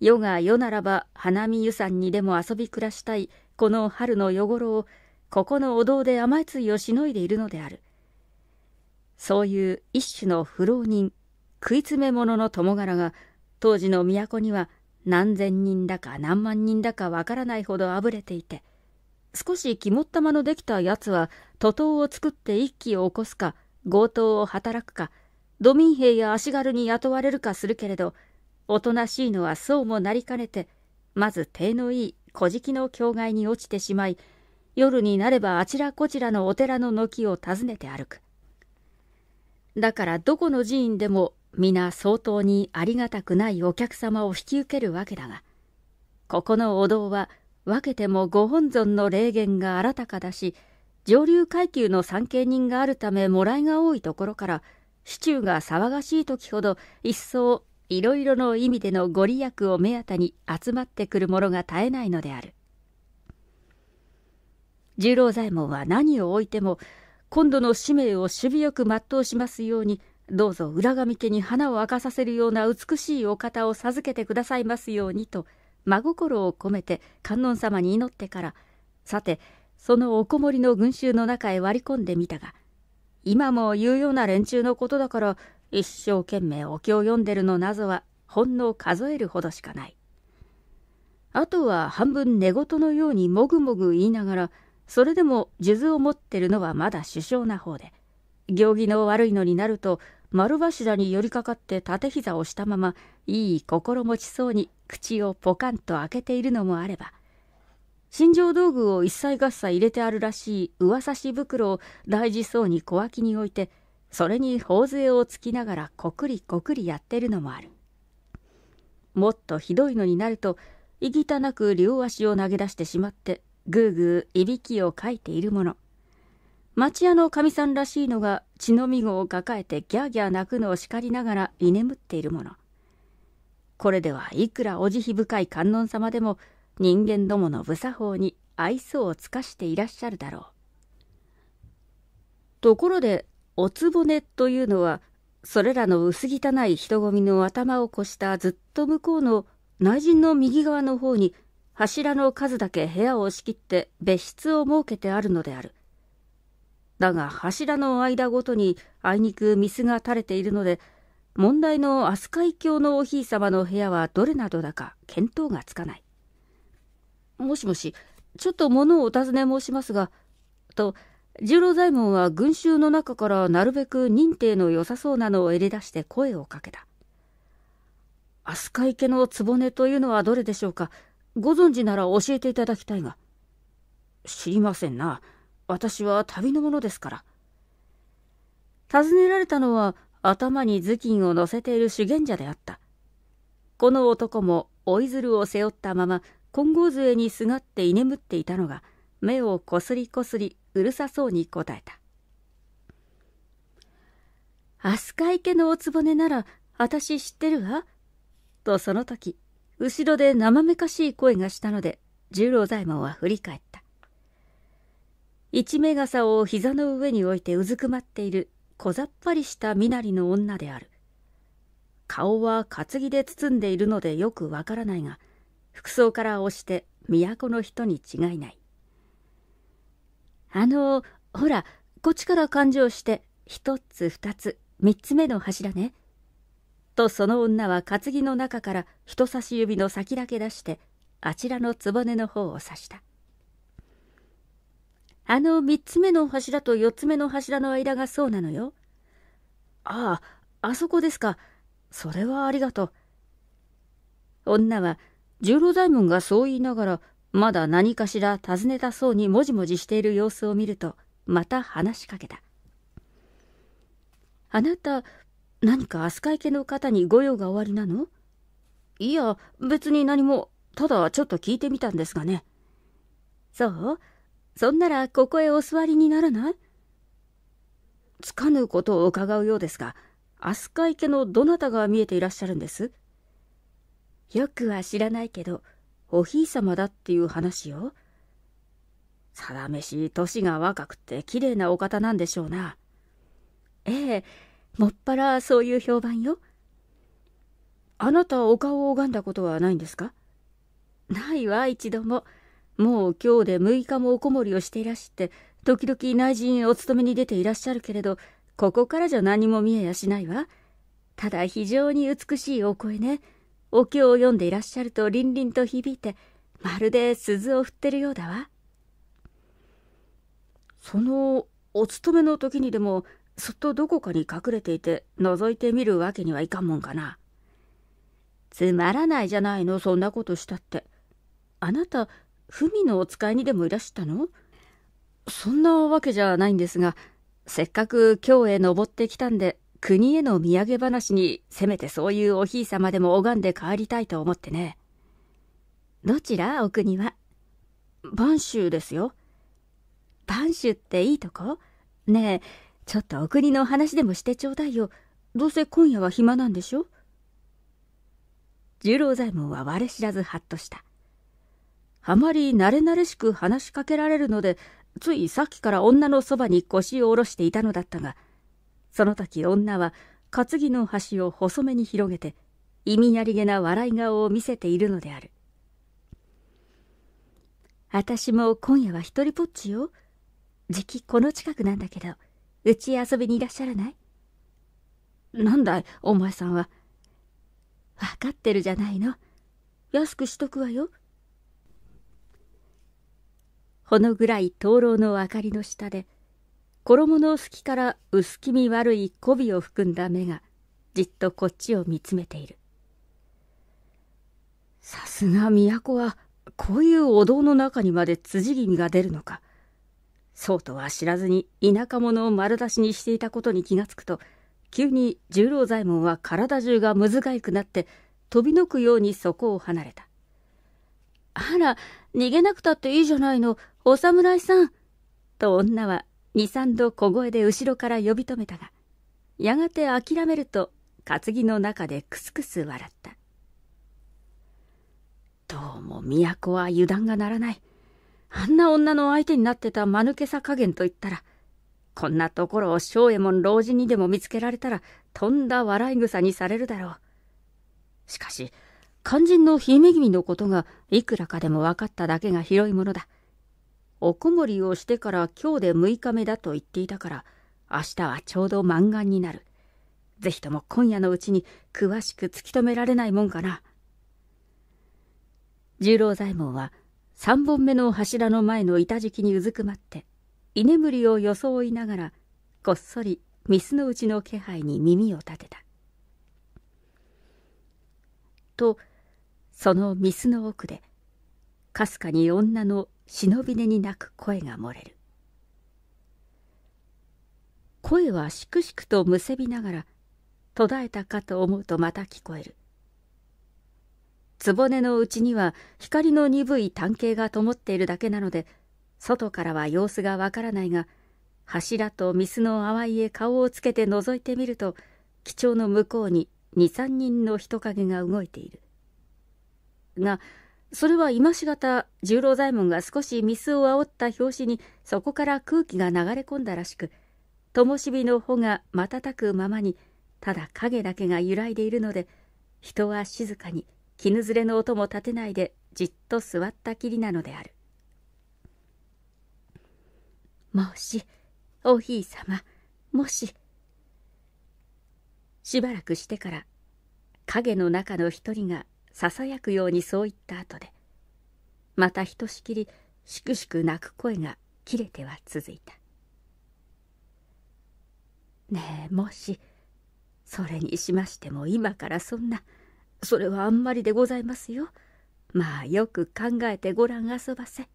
[SPEAKER 1] 世が世ならば花見湯山にでも遊び暮らしたいこの春の夜頃をここのお堂でえついをしのいでいるのであるそういう一種の不老人食い詰め者の友柄が当時の都には何千人だか何万人だかわからないほどあぶれていて少し肝っ玉のできたやつは徒党を作って一揆を起こすか強盗を働くか土民兵や足軽に雇われるかするけれどおとなしいのはそうもなりかねてまず手のいい小じの境外に落ちてしまい夜になればあちらこちらのお寺の軒を訪ねて歩くだからどこの寺院でも皆相当にありがたくないお客様を引き受けるわけだがここのお堂は分けてもご本尊の霊言が新たかだし上流階級の参詣人があるためもらいが多いところから市中が騒がしい時ほど一層いろいろの意味でのご利益を目当てに集まってくるものが絶えないのである十郎左衛門は何をおいても今度の使命を守備よく全うしますようにどうぞ浦上家に花を明かさせるような美しいお方を授けてくださいますようにと真心を込めて観音様に祈ってからさてそのおこもりの群衆の中へ割り込んでみたが今も言うような連中のことだから一生懸命お経を読んでるの謎はほんの数えるほどしかない。あとは半分寝言のようにもぐもぐ言いながらそれでも数珠を持ってるのはまだ首相な方で行儀の悪いのになると丸柱に寄りかかって縦膝をしたままいい心持ちそうに口をポカンと開けているのもあれば心情道具を一切合切入れてあるらしい噂し袋を大事そうに小脇に置いてそれに頬杖をつきながらこくりこくりやってるのもあるもっとひどいのになるといぎたなく両足を投げ出してしまってぐーぐーいびきをかいているもの町屋のかみさんらしいのが血のみごを抱えてギャーギャー泣くのを叱りながら居眠っているものこれではいくらお慈悲深い観音様でも人間どもの無作法に愛想を尽かしていらっしゃるだろうところでおつぼねというのはそれらの薄汚い人混みの頭を越したずっと向こうの内陣の右側の方に柱の数だけ部屋を仕切って別室を設けてあるのであるだが柱の間ごとにあいにく水が垂れているので問題の飛鳥井教のおひいさまの部屋はどれなどだか見当がつかない。もしもし、ちょっと物をお尋ね申しますが、と、十郎左衛門は群衆の中からなるべく認定の良さそうなのを入れ出して声をかけた。飛鳥池の局というのはどれでしょうかご存知なら教えていただきたいが。知りませんな。私は旅ののですから。尋ねられたのは頭に頭巾を乗せている修験者であった。この男も追い鶴を背負ったまま金剛杖にすがって居眠っていたのが目をこすりこすりうるさそうに答えた。飛鳥池のお局なら私知ってるわ。とその時、後ろで生めかしい声がしたので、十郎左衛門は振り返った。一目傘を膝の上に置いてうずくまっている小ざっぱりした身なりの女である顔は担ぎで包んでいるのでよくわからないが服装から押して都の人に違いないあのほらこっちから勘定して一つ二つ三つ目の柱ねとその女は担ぎの中から人差し指の先だけ出してあちらのつねの方を指したあの三つ目の柱と四つ目の柱の間がそうなのよ。ああ、あそこですか。それはありがとう。女は、十郎左衛門がそう言いながら、まだ何かしら尋ねたそうにもじもじしている様子を見ると、また話しかけた。あなた、何か飛鳥池の方に御用がおありなのいや、別に何も、ただちょっと聞いてみたんですがね。そうそんならここへお座りにならないつかぬことを伺うようですが、飛鳥池のどなたが見えていらっしゃるんですよくは知らないけど、おひいさまだっていう話よ。さだめし、年が若くて綺麗なお方なんでしょうな。ええ、もっぱらそういう評判よ。あなたお顔を拝んだことはないんですかないわ、一度も。もう今日で6日もおこもりをしていらして、時々内陣へお勤めに出ていらっしゃるけれど、ここからじゃ何も見えやしないわ。ただ非常に美しいお声ね。お経を読んでいらっしゃると凛々と響いて、まるで鈴を振ってるようだわ。そのお勤めの時にでも、そっとどこかに隠れていて覗いてみるわけにはいかんもんかな。つまらないじゃないの、そんなことしたって。あなた、文のお使いにでもいらしたのそんなわけじゃないんですが、せっかく京へ登ってきたんで、国への土産話に、せめてそういうおひいさまでも拝んで帰りたいと思ってね。どちらお国は。播州ですよ。播州っていいとこねえ、ちょっとお国の話でもしてちょうだいよ。どうせ今夜は暇なんでしょ十郎左衛門は我知らずハッとした。あまり慣れ慣れしく話しかけられるので、ついさっきから女のそばに腰を下ろしていたのだったが、その時女は担ぎの端を細めに広げて、意味ありげな笑い顔を見せているのである。私も今夜は一人ぼっちよ。じきこの近くなんだけど、うちへ遊びにいらっしゃらないなんだい、お前さんは。わかってるじゃないの。安くしとくわよ。ほの暗い灯籠の明かりの下で衣の隙から薄気味悪い媚びを含んだ目がじっとこっちを見つめているさすが都はこういうお堂の中にまで辻気味が出るのかそうとは知らずに田舎者を丸出しにしていたことに気がつくと急に十郎左衛門は体中がむずがゆくなって飛びのくようにそこを離れた。あら、逃げなくたっていいじゃないの。お侍さんと女は二三度小声で後ろから呼び止めたが、やがて諦めると担ぎの中でクスクス笑った。どうも都は油断がならない。あんな女の相手になってた間抜けさ加減と言ったら、こんなところを正右衛門老人にでも見つけられたら、とんだ笑い草にされるだろう。しかし、肝心の姫君のことがいくらかでも分かっただけが広いものだ。おこもりをしてから今日で6日目だと言っていたから明日はちょうど満願になるぜひとも今夜のうちに詳しく突き止められないもんかな十郎左衛門は3本目の柱の前の板敷きにうずくまって居眠りを装いながらこっそりミスのうちの気配に耳を立てた。とそのミスの奥でかすかに女の忍び寝に泣く声が漏れる声はしくしくとむせびながら途絶えたかと思うとまた聞こえる局のうちには光の鈍い探偵が灯っているだけなので外からは様子がわからないが柱と水の淡いへ顔をつけて覗いてみると基調の向こうに23人の人影が動いているがそれは今しがた十郎左衛門が少しミスを煽った拍子にそこから空気が流れ込んだらしく灯火の穂が瞬くままにただ影だけが揺らいでいるので人は静かに絹ずれの音も立てないでじっと座ったきりなのである。もしおひいさまもししばらくしてから影の中の一人がささやくようにそう言った後でまたひとしきりしくしく泣く声が切れては続いたねえもしそれにしましても今からそんなそれはあんまりでございますよまあよく考えてごらん遊ばせ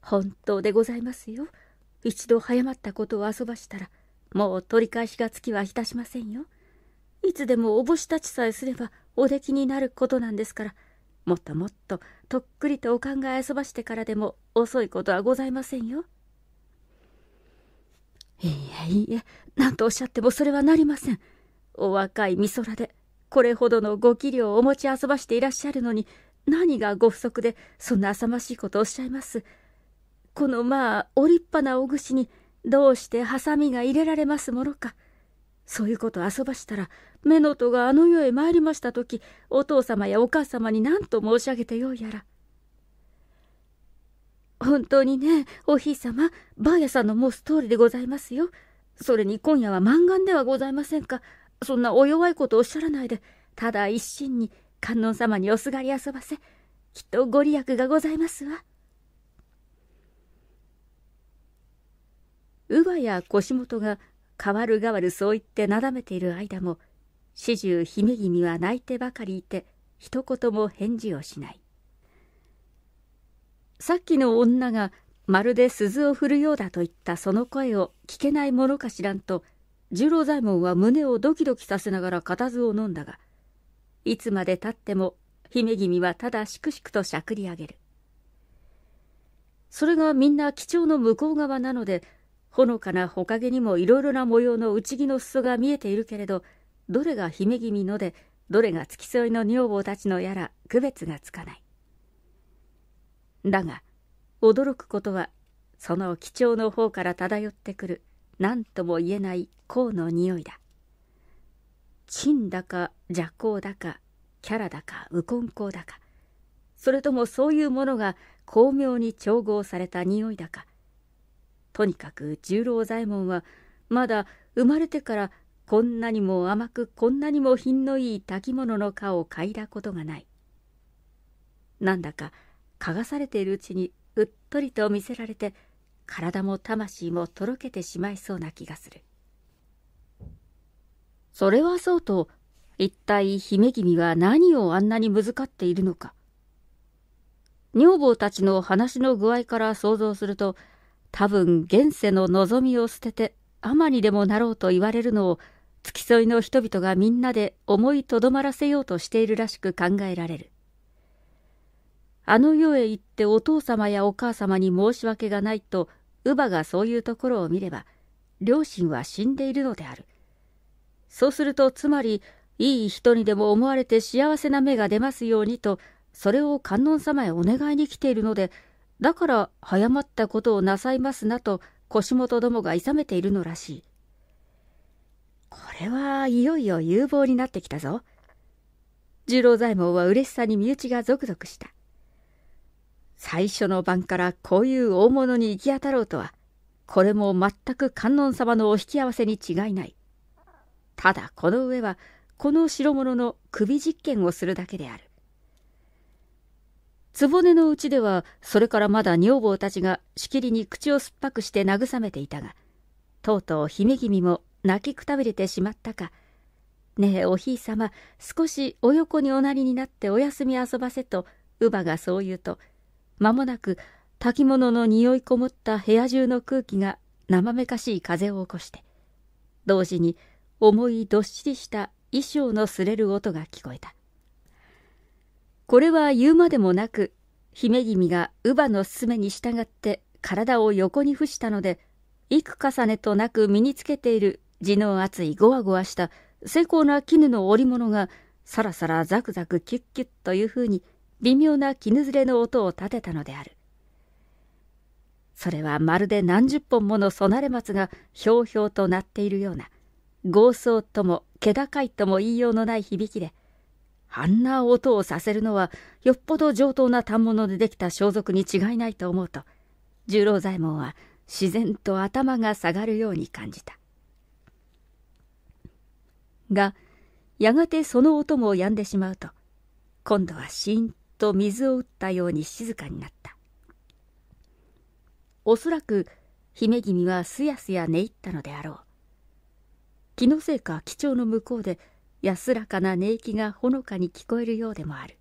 [SPEAKER 1] 本当でございますよ一度早まったことを遊ばしたらもう取り返しがつきはいたしませんよいつでもおぼしたちさえすればおできになることなんですからもっともっととっくりとお考えあそばしてからでも遅いことはございませんよいいえいいえ何とおっしゃってもそれはなりませんお若い美空でこれほどのご器量をお持ちあそばしていらっしゃるのに何がご不足でそんな浅ましいことをおっしゃいますこのまあお立派なおぐしにどうしてハサミが入れられますものか。そういうこと遊ばしたら、目の戸があの世へ参りました時、お父様やお母様に何と申し上げてようやら。本当にね、おひい様、ばあやさんの申す通りでございますよ。それに今夜は満願ではございませんか。そんなお弱いことおっしゃらないで、ただ一心に観音様におすがり遊ばせ、きっとご利益がございますわ。乳母や腰元が変わる変わるそう言ってなだめている間も始終姫君は泣いてばかりいて一言も返事をしないさっきの女がまるで鈴を振るようだと言ったその声を聞けないものかしらんと十郎左衛門は胸をドキドキさせながら固唾を飲んだがいつまでたっても姫君はただしくしくとしゃくり上げるそれがみんな貴重の向こう側なのでほのかなほかげにもいろいろな模様の内着の裾が見えているけれどどれが姫君のでどれが付き添いの女房たちのやら区別がつかないだが驚くことはその貴重の方から漂ってくる何とも言えない甲の匂いだ金だか邪行だかキャラだか右近ンだかそれともそういうものが巧妙に調合された匂いだかとにかく十郎左衛門はまだ生まれてからこんなにも甘くこんなにも品のいい炊き物の皮を嗅いだことがないなんだか嗅がされているうちにうっとりと見せられて体も魂もとろけてしまいそうな気がするそれはそうと一体姫君は何をあんなに難かっているのか女房たちの話の具合から想像すると多分現世の望みを捨てて尼にでもなろうと言われるのを付き添いの人々がみんなで思いとどまらせようとしているらしく考えられる。あの世へ行ってお父様やお母様に申し訳がないと乳母がそういうところを見れば両親は死んでいるのである。そうするとつまりいい人にでも思われて幸せな目が出ますようにとそれを観音様へお願いに来ているのでだから早まったことをなさいますなと腰元どもがいさめているのらしい。これはいよいよ有望になってきたぞ。十郎左衛門は嬉しさに身内がゾクゾクした。最初の晩からこういう大物に行き当たろうとは、これも全く観音様のお引き合わせに違いない。ただこの上は、この代物の首実験をするだけである。局のうちではそれからまだ女房たちがしきりに口を酸っぱくして慰めていたがとうとう姫君も泣きくたびれてしまったか「ねえおひいさま少しお横におなりになってお休み遊ばせ」と乳母がそう言うと間もなく炊き物の匂いこもった部屋中の空気が生めかしい風を起こして同時に重いどっしりした衣装のすれる音が聞こえたこれは言うまでもなく、姫君が乳母の勧めに従って体を横に伏したので、幾重ねとなく身につけている地の厚いごわごわした精巧な絹の織物が、さらさらザクザクキュッキュッというふうに微妙な絹ずれの音を立てたのである。それはまるで何十本ものそなれ松がひょうひょうとなっているような、豪壮とも気高いとも言いようのない響きで、あんな音をさせるのはよっぽど上等な反物でできた装束に違いないと思うと十郎左衛門は自然と頭が下がるように感じたがやがてその音も止んでしまうと今度はしんと水を打ったように静かになったおそらく姫君はすやすや寝入ったのであろう気のせいか貴重の向こうで安らかな寝息がほのかに聞こえるようでもある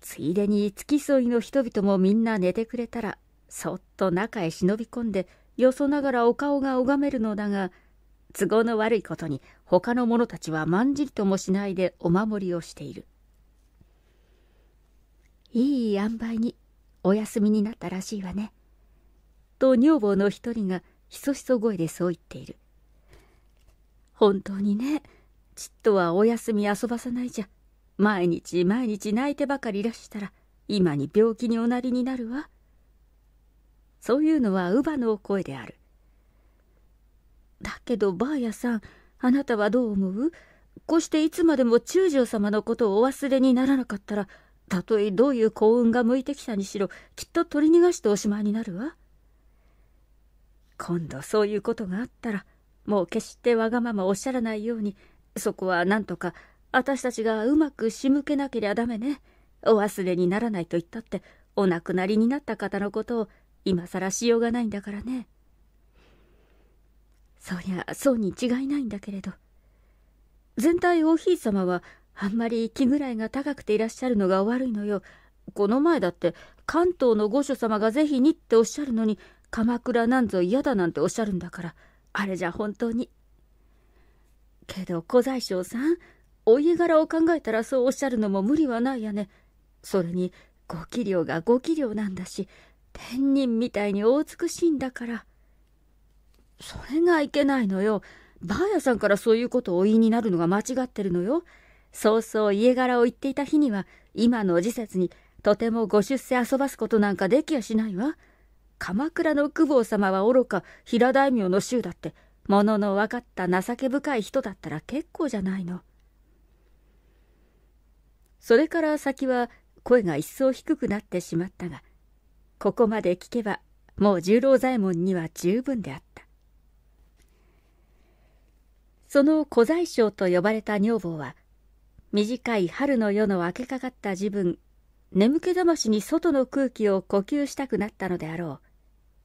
[SPEAKER 1] ついでに付き添いの人々もみんな寝てくれたらそっと中へ忍び込んでよそながらお顔が拝めるのだが都合の悪いことに他の者たちはまんじりともしないでお守りをしているいい塩梅にお休みになったらしいわねと女房の一人がひそひそ声でそう言っている本当にねちっとはお休み遊ばさないじゃ。毎日毎日泣いてばかりいらしたら、今に病気におなりになるわ。そういうのは乳母のお声である。だけど、ばあやさん、あなたはどう思うこうしていつまでも中将様のことをお忘れにならなかったら、たとえどういう幸運が向いてきたにしろ、きっと取り逃がしておしまいになるわ。今度そういうことがあったら、もう決してわがままおっしゃらないようにそこはなんとか私たちがうまく仕向けなけりゃダメね。お忘れにならないと言ったって、お亡くなりになった方のことを今更しようがないんだからね。そりゃそうに違いないんだけれど。全体おひい様はあんまり気ぐらいが高くていらっしゃるのが悪いのよ。この前だって関東の御所様が是非にっておっしゃるのに鎌倉なんぞ嫌だなんておっしゃるんだからあれじゃ本当にけど小宰相さんお家柄を考えたらそうおっしゃるのも無理はないやねそれにご器量がご器量なんだし天人みたいにお美しいんだからそれがいけないのよばあやさんからそういうことをお言いになるのが間違ってるのよそうそう家柄を言っていた日には今の時節にとてもご出世遊ばすことなんかできやしないわ鎌倉の公方様はおろか平大名の衆だってものの分かった情け深い人だったら結構じゃないの。それから先は声が一層低くなってしまったが、ここまで聞けばもう十郎左衛門には十分であった。その小宰相と呼ばれた女房は、短い春の夜の明けかかった自分、眠気覚ましに外の空気を呼吸したくなったのであろう。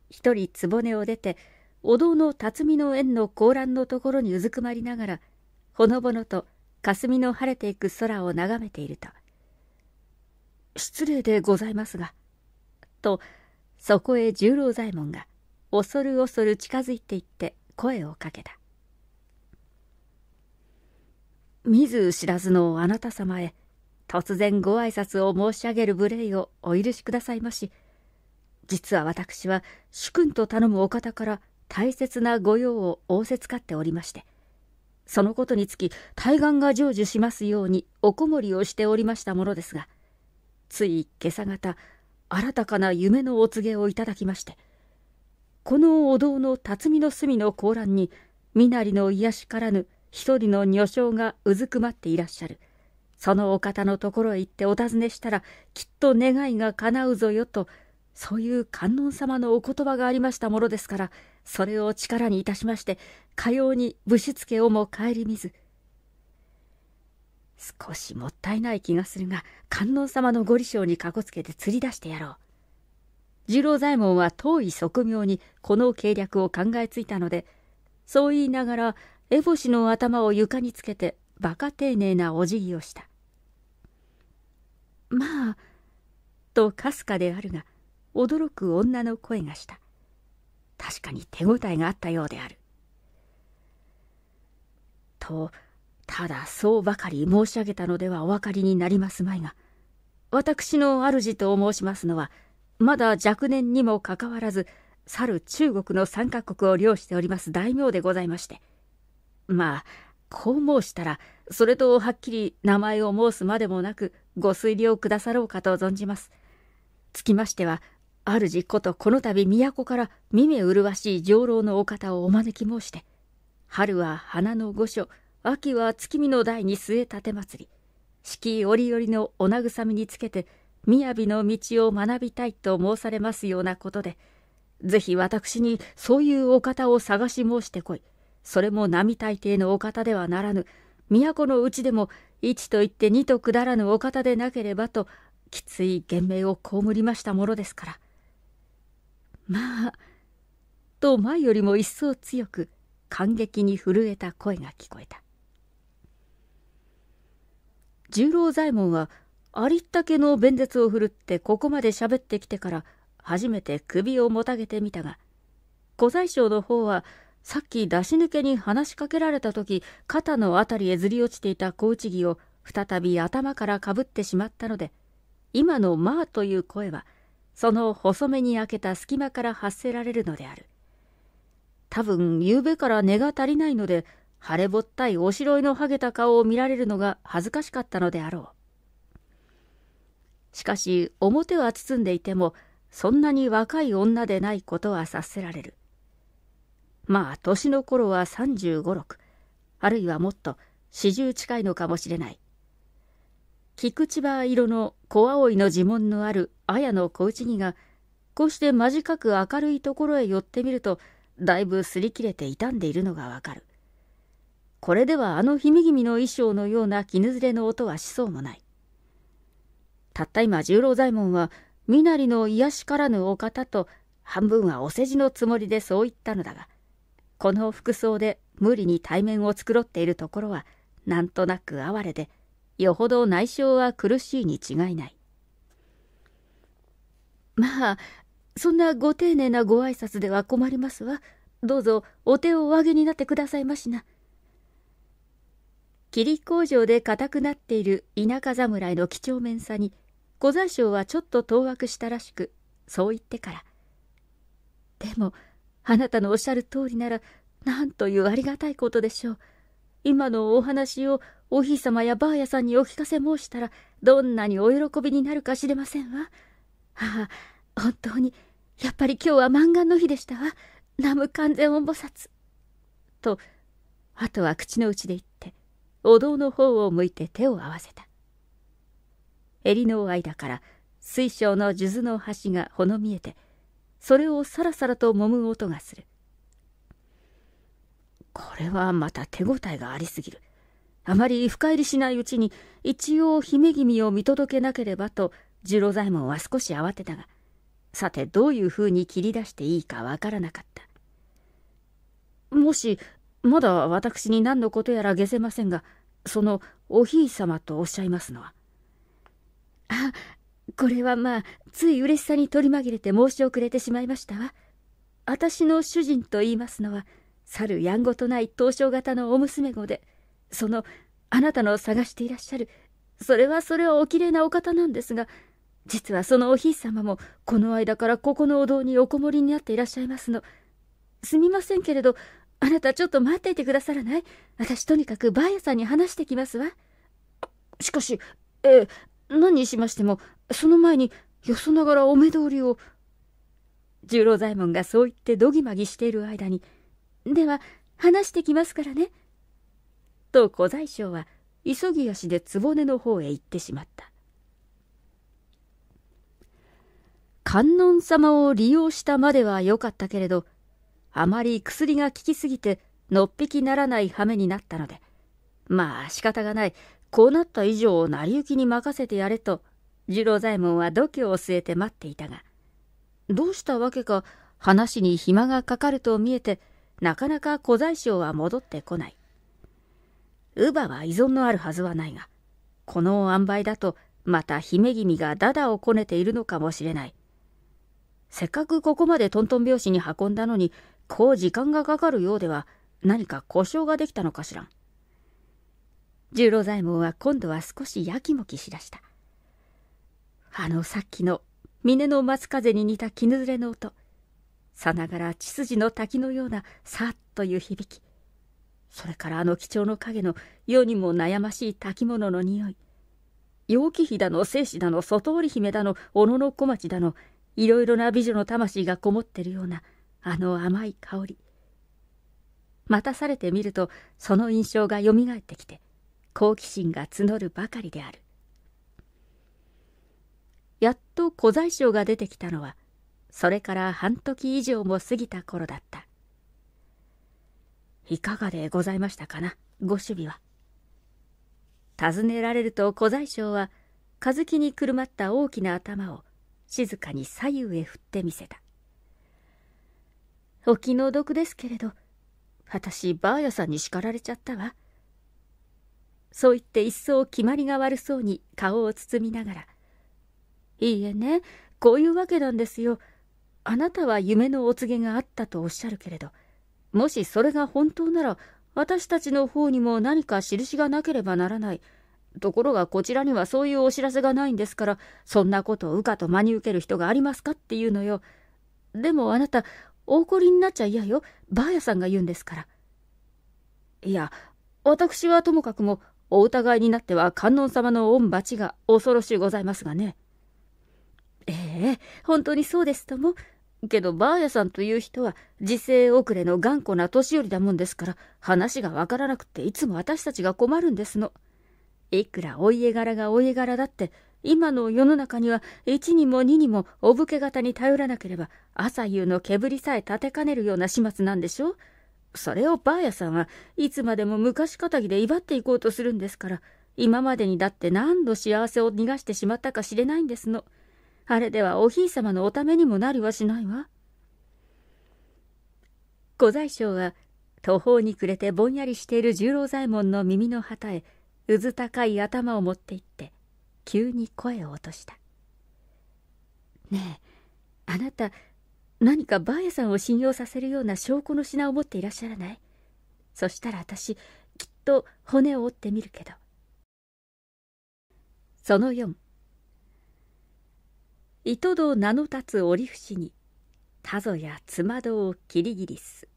[SPEAKER 1] 一人局を出て、お堂の辰巳の縁の高覧のところにうずくまりながらほのぼのと霞の晴れていく空を眺めていると「失礼でございますが」とそこへ十郎左衛門が恐る恐る近づいていって声をかけた「見ず知らずのあなた様へ突然ご挨拶を申し上げる無礼をお許しくださいまし実は私は主君と頼むお方から大切な御用を仰せつかっておりましてそのことにつき対岸が成就しますようにおこもりをしておりましたものですがつい今朝方新たかな夢のお告げをいただきましてこのお堂の辰巳の隅の甲欄に身なりの癒しからぬ一人の女性がうずくまっていらっしゃるそのお方のところへ行ってお尋ねしたらきっと願いが叶うぞよとそういう観音様のお言葉がありましたものですからそれを力にいたしましてかようにぶしつけをも顧みず少しもったいない気がするが観音様のご理生にかこつけて釣り出してやろう十郎左衛門は遠い側妙にこの計略を考えついたのでそう言いながら烏帽子の頭を床につけて馬鹿丁寧なお辞儀をした「まあ」とかすかであるが驚く女の声がした確かに手応えがあったようである。と、ただそうばかり申し上げたのではお分かりになりますまいが、私の主と申しますのは、まだ若年にもかかわらず、去る中国の三カ国を領しております大名でございまして。まあ、こう申したら、それとはっきり名前を申すまでもなく、ご推理くださろうかと存じます。つきましては、主ことこの度都から見麗しい上老のお方をお招き申して、春は花の御所、秋は月見の台に据え立て祭り、四季折々のお慰みにつけて、雅の道を学びたいと申されますようなことで、ぜひ私にそういうお方を探し申してこい。それも並大抵のお方ではならぬ、都のうちでも一と言って二とくだらぬお方でなければと、きつい厳命を被りましたものですから。まあ、と前よりも一層強く、感激に震えた声が聞こえた。十郎左衛門は、ありったけの弁舌を振るってここまで喋ってきてから、初めて首をもたげてみたが、小宰相の方は、さっき出し抜けに話しかけられた時、肩の辺りへずり落ちていた小内着を再び頭からかぶってしまったので、今の「まあ」という声は、その細めに開けた隙間から発せられるのである。多分、夕べから根が足りないので、腫れぼったいおしろいのはげた顔を見られるのが恥ずかしかったのであろう。しかし、表は包んでいても、そんなに若い女でないことは察せられる。まあ、年の頃は35、6、あるいはもっと、四十近いのかもしれない。菊千葉色の小葵の呪文のある綾の小内木がこうして間近く明るいところへ寄ってみるとだいぶ擦り切れて傷んでいるのがわかるこれではあの姫君の衣装のような絹ずれの音はしそうもないたった今十郎左衛門は身なりの癒しからぬお方と半分はお世辞のつもりでそう言ったのだがこの服装で無理に対面を繕っているところはなんとなく哀れでよほど内傷は苦しいに違いない。まあ、そんなご丁寧なご挨拶では困りますわ。どうぞお手をお上げになってくださいましな。霧工場で固くなっている田舎侍の几帳面さに、小座将はちょっと当惑したらしく、そう言ってから。でも、あなたのおっしゃる通りなら、なんというありがたいことでしょう。今のお話をお姫様やばあやさんにお聞かせ申したらどんなにお喜びになるか知れませんわ。はあ、本当に、やっぱり今日は満願の日でしたわ。南無完全音菩薩。と、あとは口の内で言って、お堂の方を向いて手を合わせた。襟の間から水晶の数珠の端がほの見えて、それをさらさらと揉む音がする。これはまた手応えがありすぎる。あまり深入りしないうちに、一応姫君を見届けなければと、十郎左衛門は少し慌てたが、さてどういうふうに切り出していいかわからなかった。もし、まだ私に何のことやら下せませんが、そのおひい様とおっしゃいますのは。あ、これはまあ、つい嬉しさに取り紛れて申し遅れてしまいましたわ。私の主人と言いますのは、去るやんごとない東証型のお娘御で、その、あなたの探していらっしゃる、それはそれはおきれいなお方なんですが、実はそのおひい様も、この間からここのお堂におこもりになっていらっしゃいますの。すみませんけれど、あなたちょっと待っていてくださらない私とにかくばあやさんに話してきますわ。しかし、ええ、何にしましても、その前に、よそながらお目通りを。十郎左衛門がそう言ってどぎまぎしている間に、では、話してきますからね。と小宰相は急ぎ足で局の方へ行ってしまった。観音様を利用したまでは良かったけれど、あまり薬が効きすぎて、のっぴきならない羽目になったので、まあ仕方がない、こうなった以上成り行きに任せてやれと、次郎左衛門は度胸を据えて待っていたが、どうしたわけか話に暇がかかると見えて、なかなか古代省は戻ってこない。乳母は依存のあるはずはないが、この塩梅だとまた姫君がダダをこねているのかもしれない。せっかくここまでトントン拍子に運んだのに、こう時間がかかるようでは何か故障ができたのかしらん。十郎左衛門は今度は少しやきもきしだした。あのさっきの峰の松風に似た絹ずれの音。さながら血筋の滝のようなさっという響きそれからあの貴重の影の世にも悩ましい滝物の匂い陽気妃だの静子だの外織姫だの小野の小町だのいろいろな美女の魂がこもってるようなあの甘い香り待たされてみるとその印象がよみがえってきて好奇心が募るばかりであるやっと小宰相が出てきたのはそれから半時以上も過ぎた頃だったいかがでございましたかなご守備は尋ねられると小宰相は和樹にくるまった大きな頭を静かに左右へ振ってみせたお気の毒ですけれど私ばあやさんに叱られちゃったわそう言って一層決まりが悪そうに顔を包みながら「いいえねこういうわけなんですよあなたは夢のお告げがあったとおっしゃるけれど、もしそれが本当なら、私たちの方にも何か印がなければならない。ところがこちらにはそういうお知らせがないんですから、そんなことをうかと真に受ける人がありますかっていうのよ。でもあなた、お怒りになっちゃ嫌よ。ばあやさんが言うんですから。いや、私はともかくも、お疑いになっては観音様の御罰が恐ろしゅうございますがね。ええ、本当にそうですとも。けど、ばあやさんという人は、時勢遅れの頑固な年寄りだもんですから、話がわからなくて、いつも私たちが困るんですの。いくらお家柄がお家柄だって、今の世の中には、一にも二にもお武家方に頼らなければ、朝夕の煙さえ立てかねるような始末なんでしょうそれをばあやさんはいつまでも昔かたぎで威張っていこうとするんですから、今までにだって何度幸せを逃がしてしまったか知れないんですの。あれではおひいさまのおためにもなりはしないわ。御在将は途方に暮れてぼんやりしている十郎左衛門の耳の旗へうず高い頭を持っていって急に声を落とした「ねえあなた何かばあやさんを信用させるような証拠の品を持っていらっしゃらないそしたら私きっと骨を折ってみるけど」その4糸戸名の立つ折伏に、田ぞや妻戸をキりギりす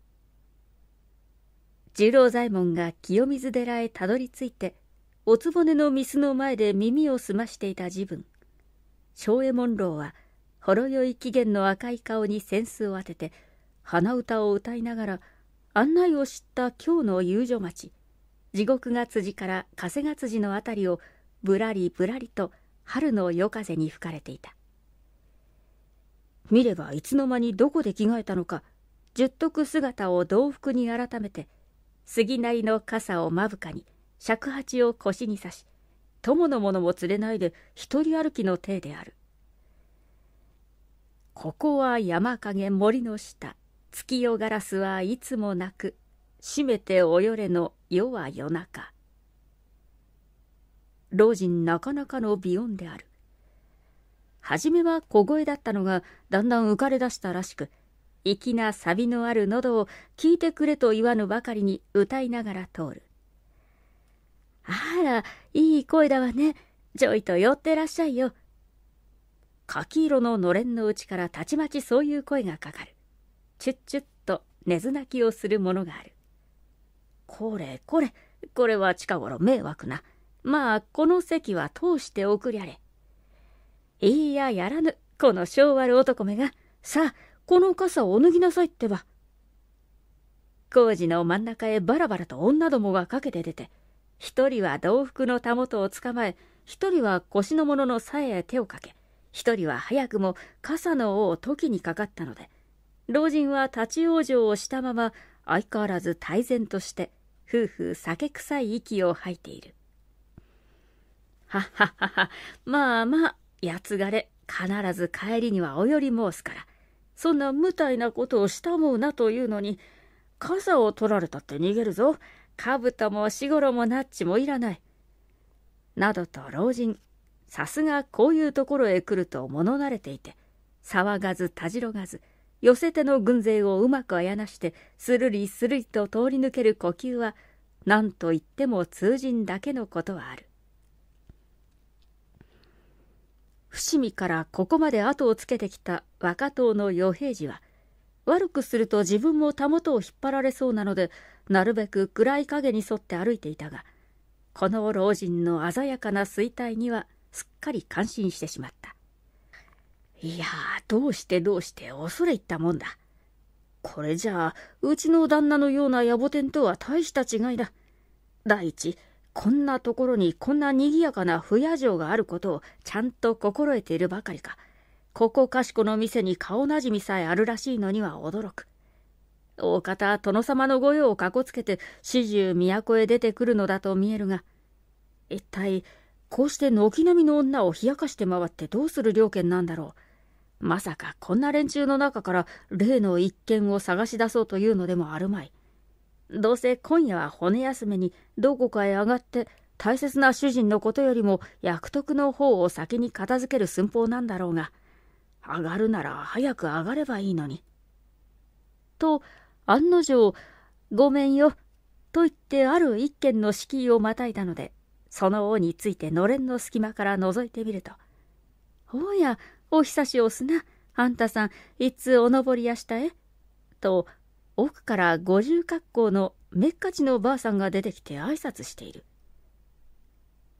[SPEAKER 1] 十郎左衛門が清水寺へたどり着いて、おつぼねの店の前で耳を澄ましていた自分。庄右衛門楼は、ほろ酔い期限の赤い顔に扇子を当てて、鼻歌を歌いながら、案内を知った今日の遊女町、地獄が辻から加が辻のあたりを、ぶらりぶらりと春の夜風に吹かれていた。見ればいつの間にどこで着替えたのか十徳姿を同服に改めて杉なりの傘をまぶかに尺八を腰に刺し友の者も連れないで一人歩きの体であるここは山陰森の下月夜ガラスはいつもなく閉めておよれの夜は夜中老人なかなかの美音である初めは小声だったのがだんだん浮かれだしたらしく粋なサビのある喉を聞いてくれと言わぬばかりに歌いながら通る「あらいい声だわねちょいと寄ってらっしゃいよ」柿色ののれんのうちからたちまちそういう声がかかるチュッチュッと根ず泣きをするものがあるこれこれこれは近頃迷惑なまあこの席は通して送りゃれいいややらぬ、この性悪男めが、さあ、この傘をお脱ぎなさいってば。工事の真ん中へバラバラと女どもがかけて出て、一人は道服のたもとをつかまえ、一人は腰のものさえへ手をかけ、一人は早くも傘の尾を時にかかったので、老人は立ち往生をしたまま、相変わらず泰然として、夫婦酒臭い息を吐いている。はははは、まあまあ、八がれ、必ず帰りにはお寄り申すから、そんな無体なことをしたもうなというのに、傘を取られたって逃げるぞ。兜もしごろもナッチもいらない。などと老人、さすがこういうところへ来ると物慣れていて、騒がずたじろがず、寄せ手の軍勢をうまくあやなして、するりするりと通り抜ける呼吸は、何と言っても通人だけのことはある。伏見からここまで後をつけてきた若党の与平次は悪くすると自分もたもとを引っ張られそうなのでなるべく暗い影に沿って歩いていたがこの老人の鮮やかな衰退にはすっかり感心してしまったいやどうしてどうして恐れ入ったもんだこれじゃあうちの旦那のような野暮天とは大した違いだ第一こんなところにこんな賑やかな不夜城があることをちゃんと心得ているばかりか。ここかしこの店に顔なじみさえあるらしいのには驚く。大方殿様の御用をかこつけて始終都へ出てくるのだと見えるが、一体こうして軒並みの女を冷やかして回ってどうする了見なんだろう。まさかこんな連中の中から例の一件を探し出そうというのでもあるまい。どうせ今夜は骨休めにどこかへ上がって大切な主人のことよりも役得の方を先に片付ける寸法なんだろうが上がるなら早く上がればいいのに。と案の定「ごめんよ」と言ってある一軒の敷居をまたいだのでその王についてのれんの隙間から覗いてみると「おやお久しおすなあんたさんいつお登りやしたえ」と奥から五十格好のめっかちのおばあさんが出てきて挨拶している。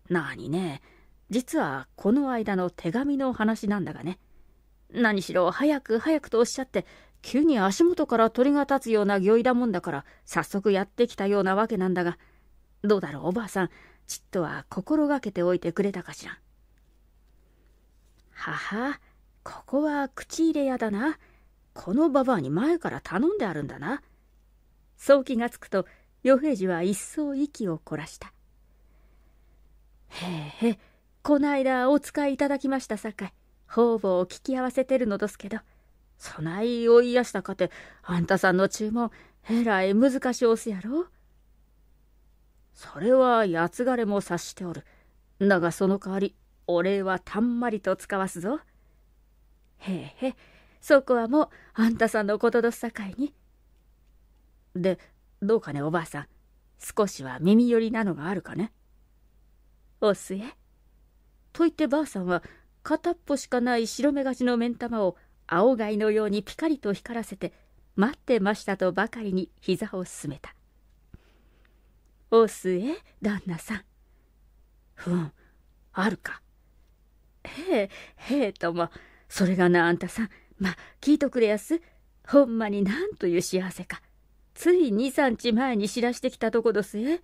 [SPEAKER 1] なあにね、実はこの間の手紙の話なんだがね。何しろ早く早くとおっしゃって、急に足元から鳥が立つような行為だもんだから、早速やってきたようなわけなんだが、どうだろうおばあさん、ちっとは心がけておいてくれたかしら。はは、ここは口入れ屋だな。このババアに前から頼んであるんだな。そう気がつくと、与平次は一層息を凝らした。へえへえ、こないだお使いいただきましたさかい、方々を聞き合わせてるのどすけど、そない追いやしたかて、あんたさんの注文、えらい難しおすやろ。それは八つ枯れも察しておる。だがその代わり、お礼はたんまりと使わすぞ。へえへえ、そこはもうあんたさんのことどすさかいに。で、どうかねおばあさん。少しは耳寄りなのがあるかね。おすえ。と言ってばあさんは片っぽしかない白目がちの目ん玉を青貝のようにピカリと光らせて待ってましたとばかりに膝をすめた。おすえ、旦那さん。ふん、あるか。へえ、へえとも、それがなあんたさん。ま、聞いとくれやす。ほんまになんという幸せか。つい二三日前に知らしてきたとこどすえ。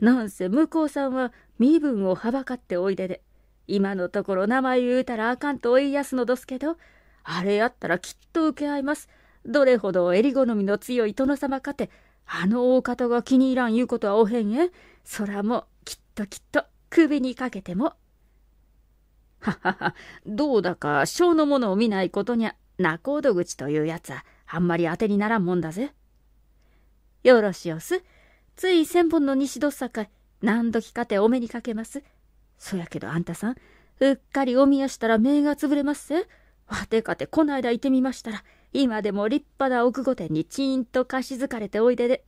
[SPEAKER 1] なんせ向こうさんは身分をはばかっておいでで、今のところ名前言うたらあかんとお言いやすのどすけど、あれやったらきっと受け合います。どれほど襟好みの強い殿様かて、あの大方が気に入らん言うことはおへんえ。そらもきっときっと首にかけてもははは、どうだか、小のものを見ないことにゃ、仲人口というやつは、あんまり当てにならんもんだぜ。よろしおす。つい千本の西どっさか何時かてお目にかけます。そやけどあんたさん、うっかりお見やしたら目が潰れますせ。わてかてこないだいてみましたら、今でも立派な奥御殿にちーんと貸しづかれておいでで、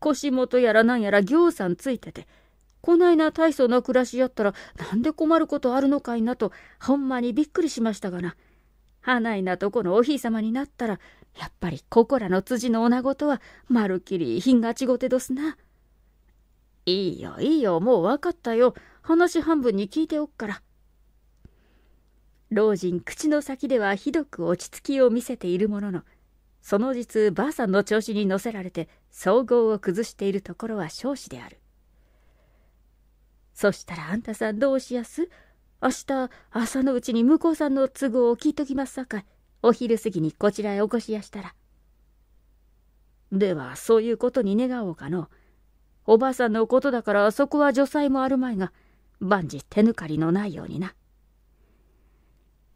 [SPEAKER 1] 腰元やらなんやら行さんついてて、こないな大層な暮らしやったらなんで困ることあるのかいなとほんまにびっくりしましたがな。はないなとこのおひいさまになったらやっぱりここらの辻の女とはまるっきり品がちごてどすな。いいよいいよもう分かったよ話半分に聞いておくから。老人口の先ではひどく落ち着きを見せているもののその実ばあさんの調子に乗せられて総合を崩しているところは少子である。そしたらあんたさんどうしやす明日朝のうちに向こうさんの都合を聞いときますさかいお昼過ぎにこちらへお越しやしたら。ではそういうことに願おうかの。おばあさんのことだからそこは除災もあるまいが万事手抜かりのないようにな。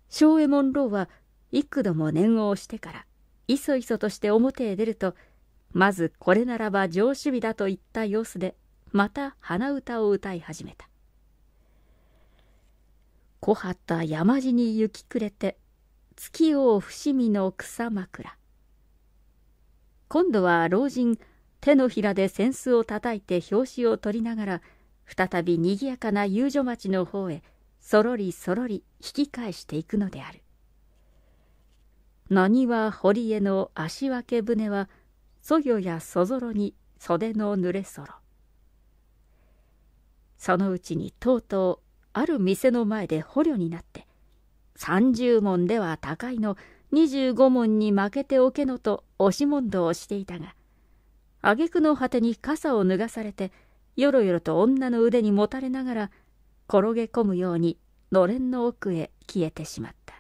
[SPEAKER 1] 正右衛門老は幾度も念を押してからいそいそとして表へ出るとまずこれならば上守備だと言った様子でまた鼻歌を歌い始めた「小畑山地に雪暮れて月を伏見の草枕」今度は老人手のひらで扇子をたたいて拍子を取りながら再びにぎやかな遊女町の方へそろりそろり引き返していくのである何は堀江の足分け舟はそよやそぞろに袖の濡れそろそのうちにとうとうある店の前で捕虜になって30文では高いの25文に負けておけのと押し問答をしていたが挙句の果てに傘を脱がされてよろよろと女の腕にもたれながら転げ込むようにのれんの奥へ消えてしまった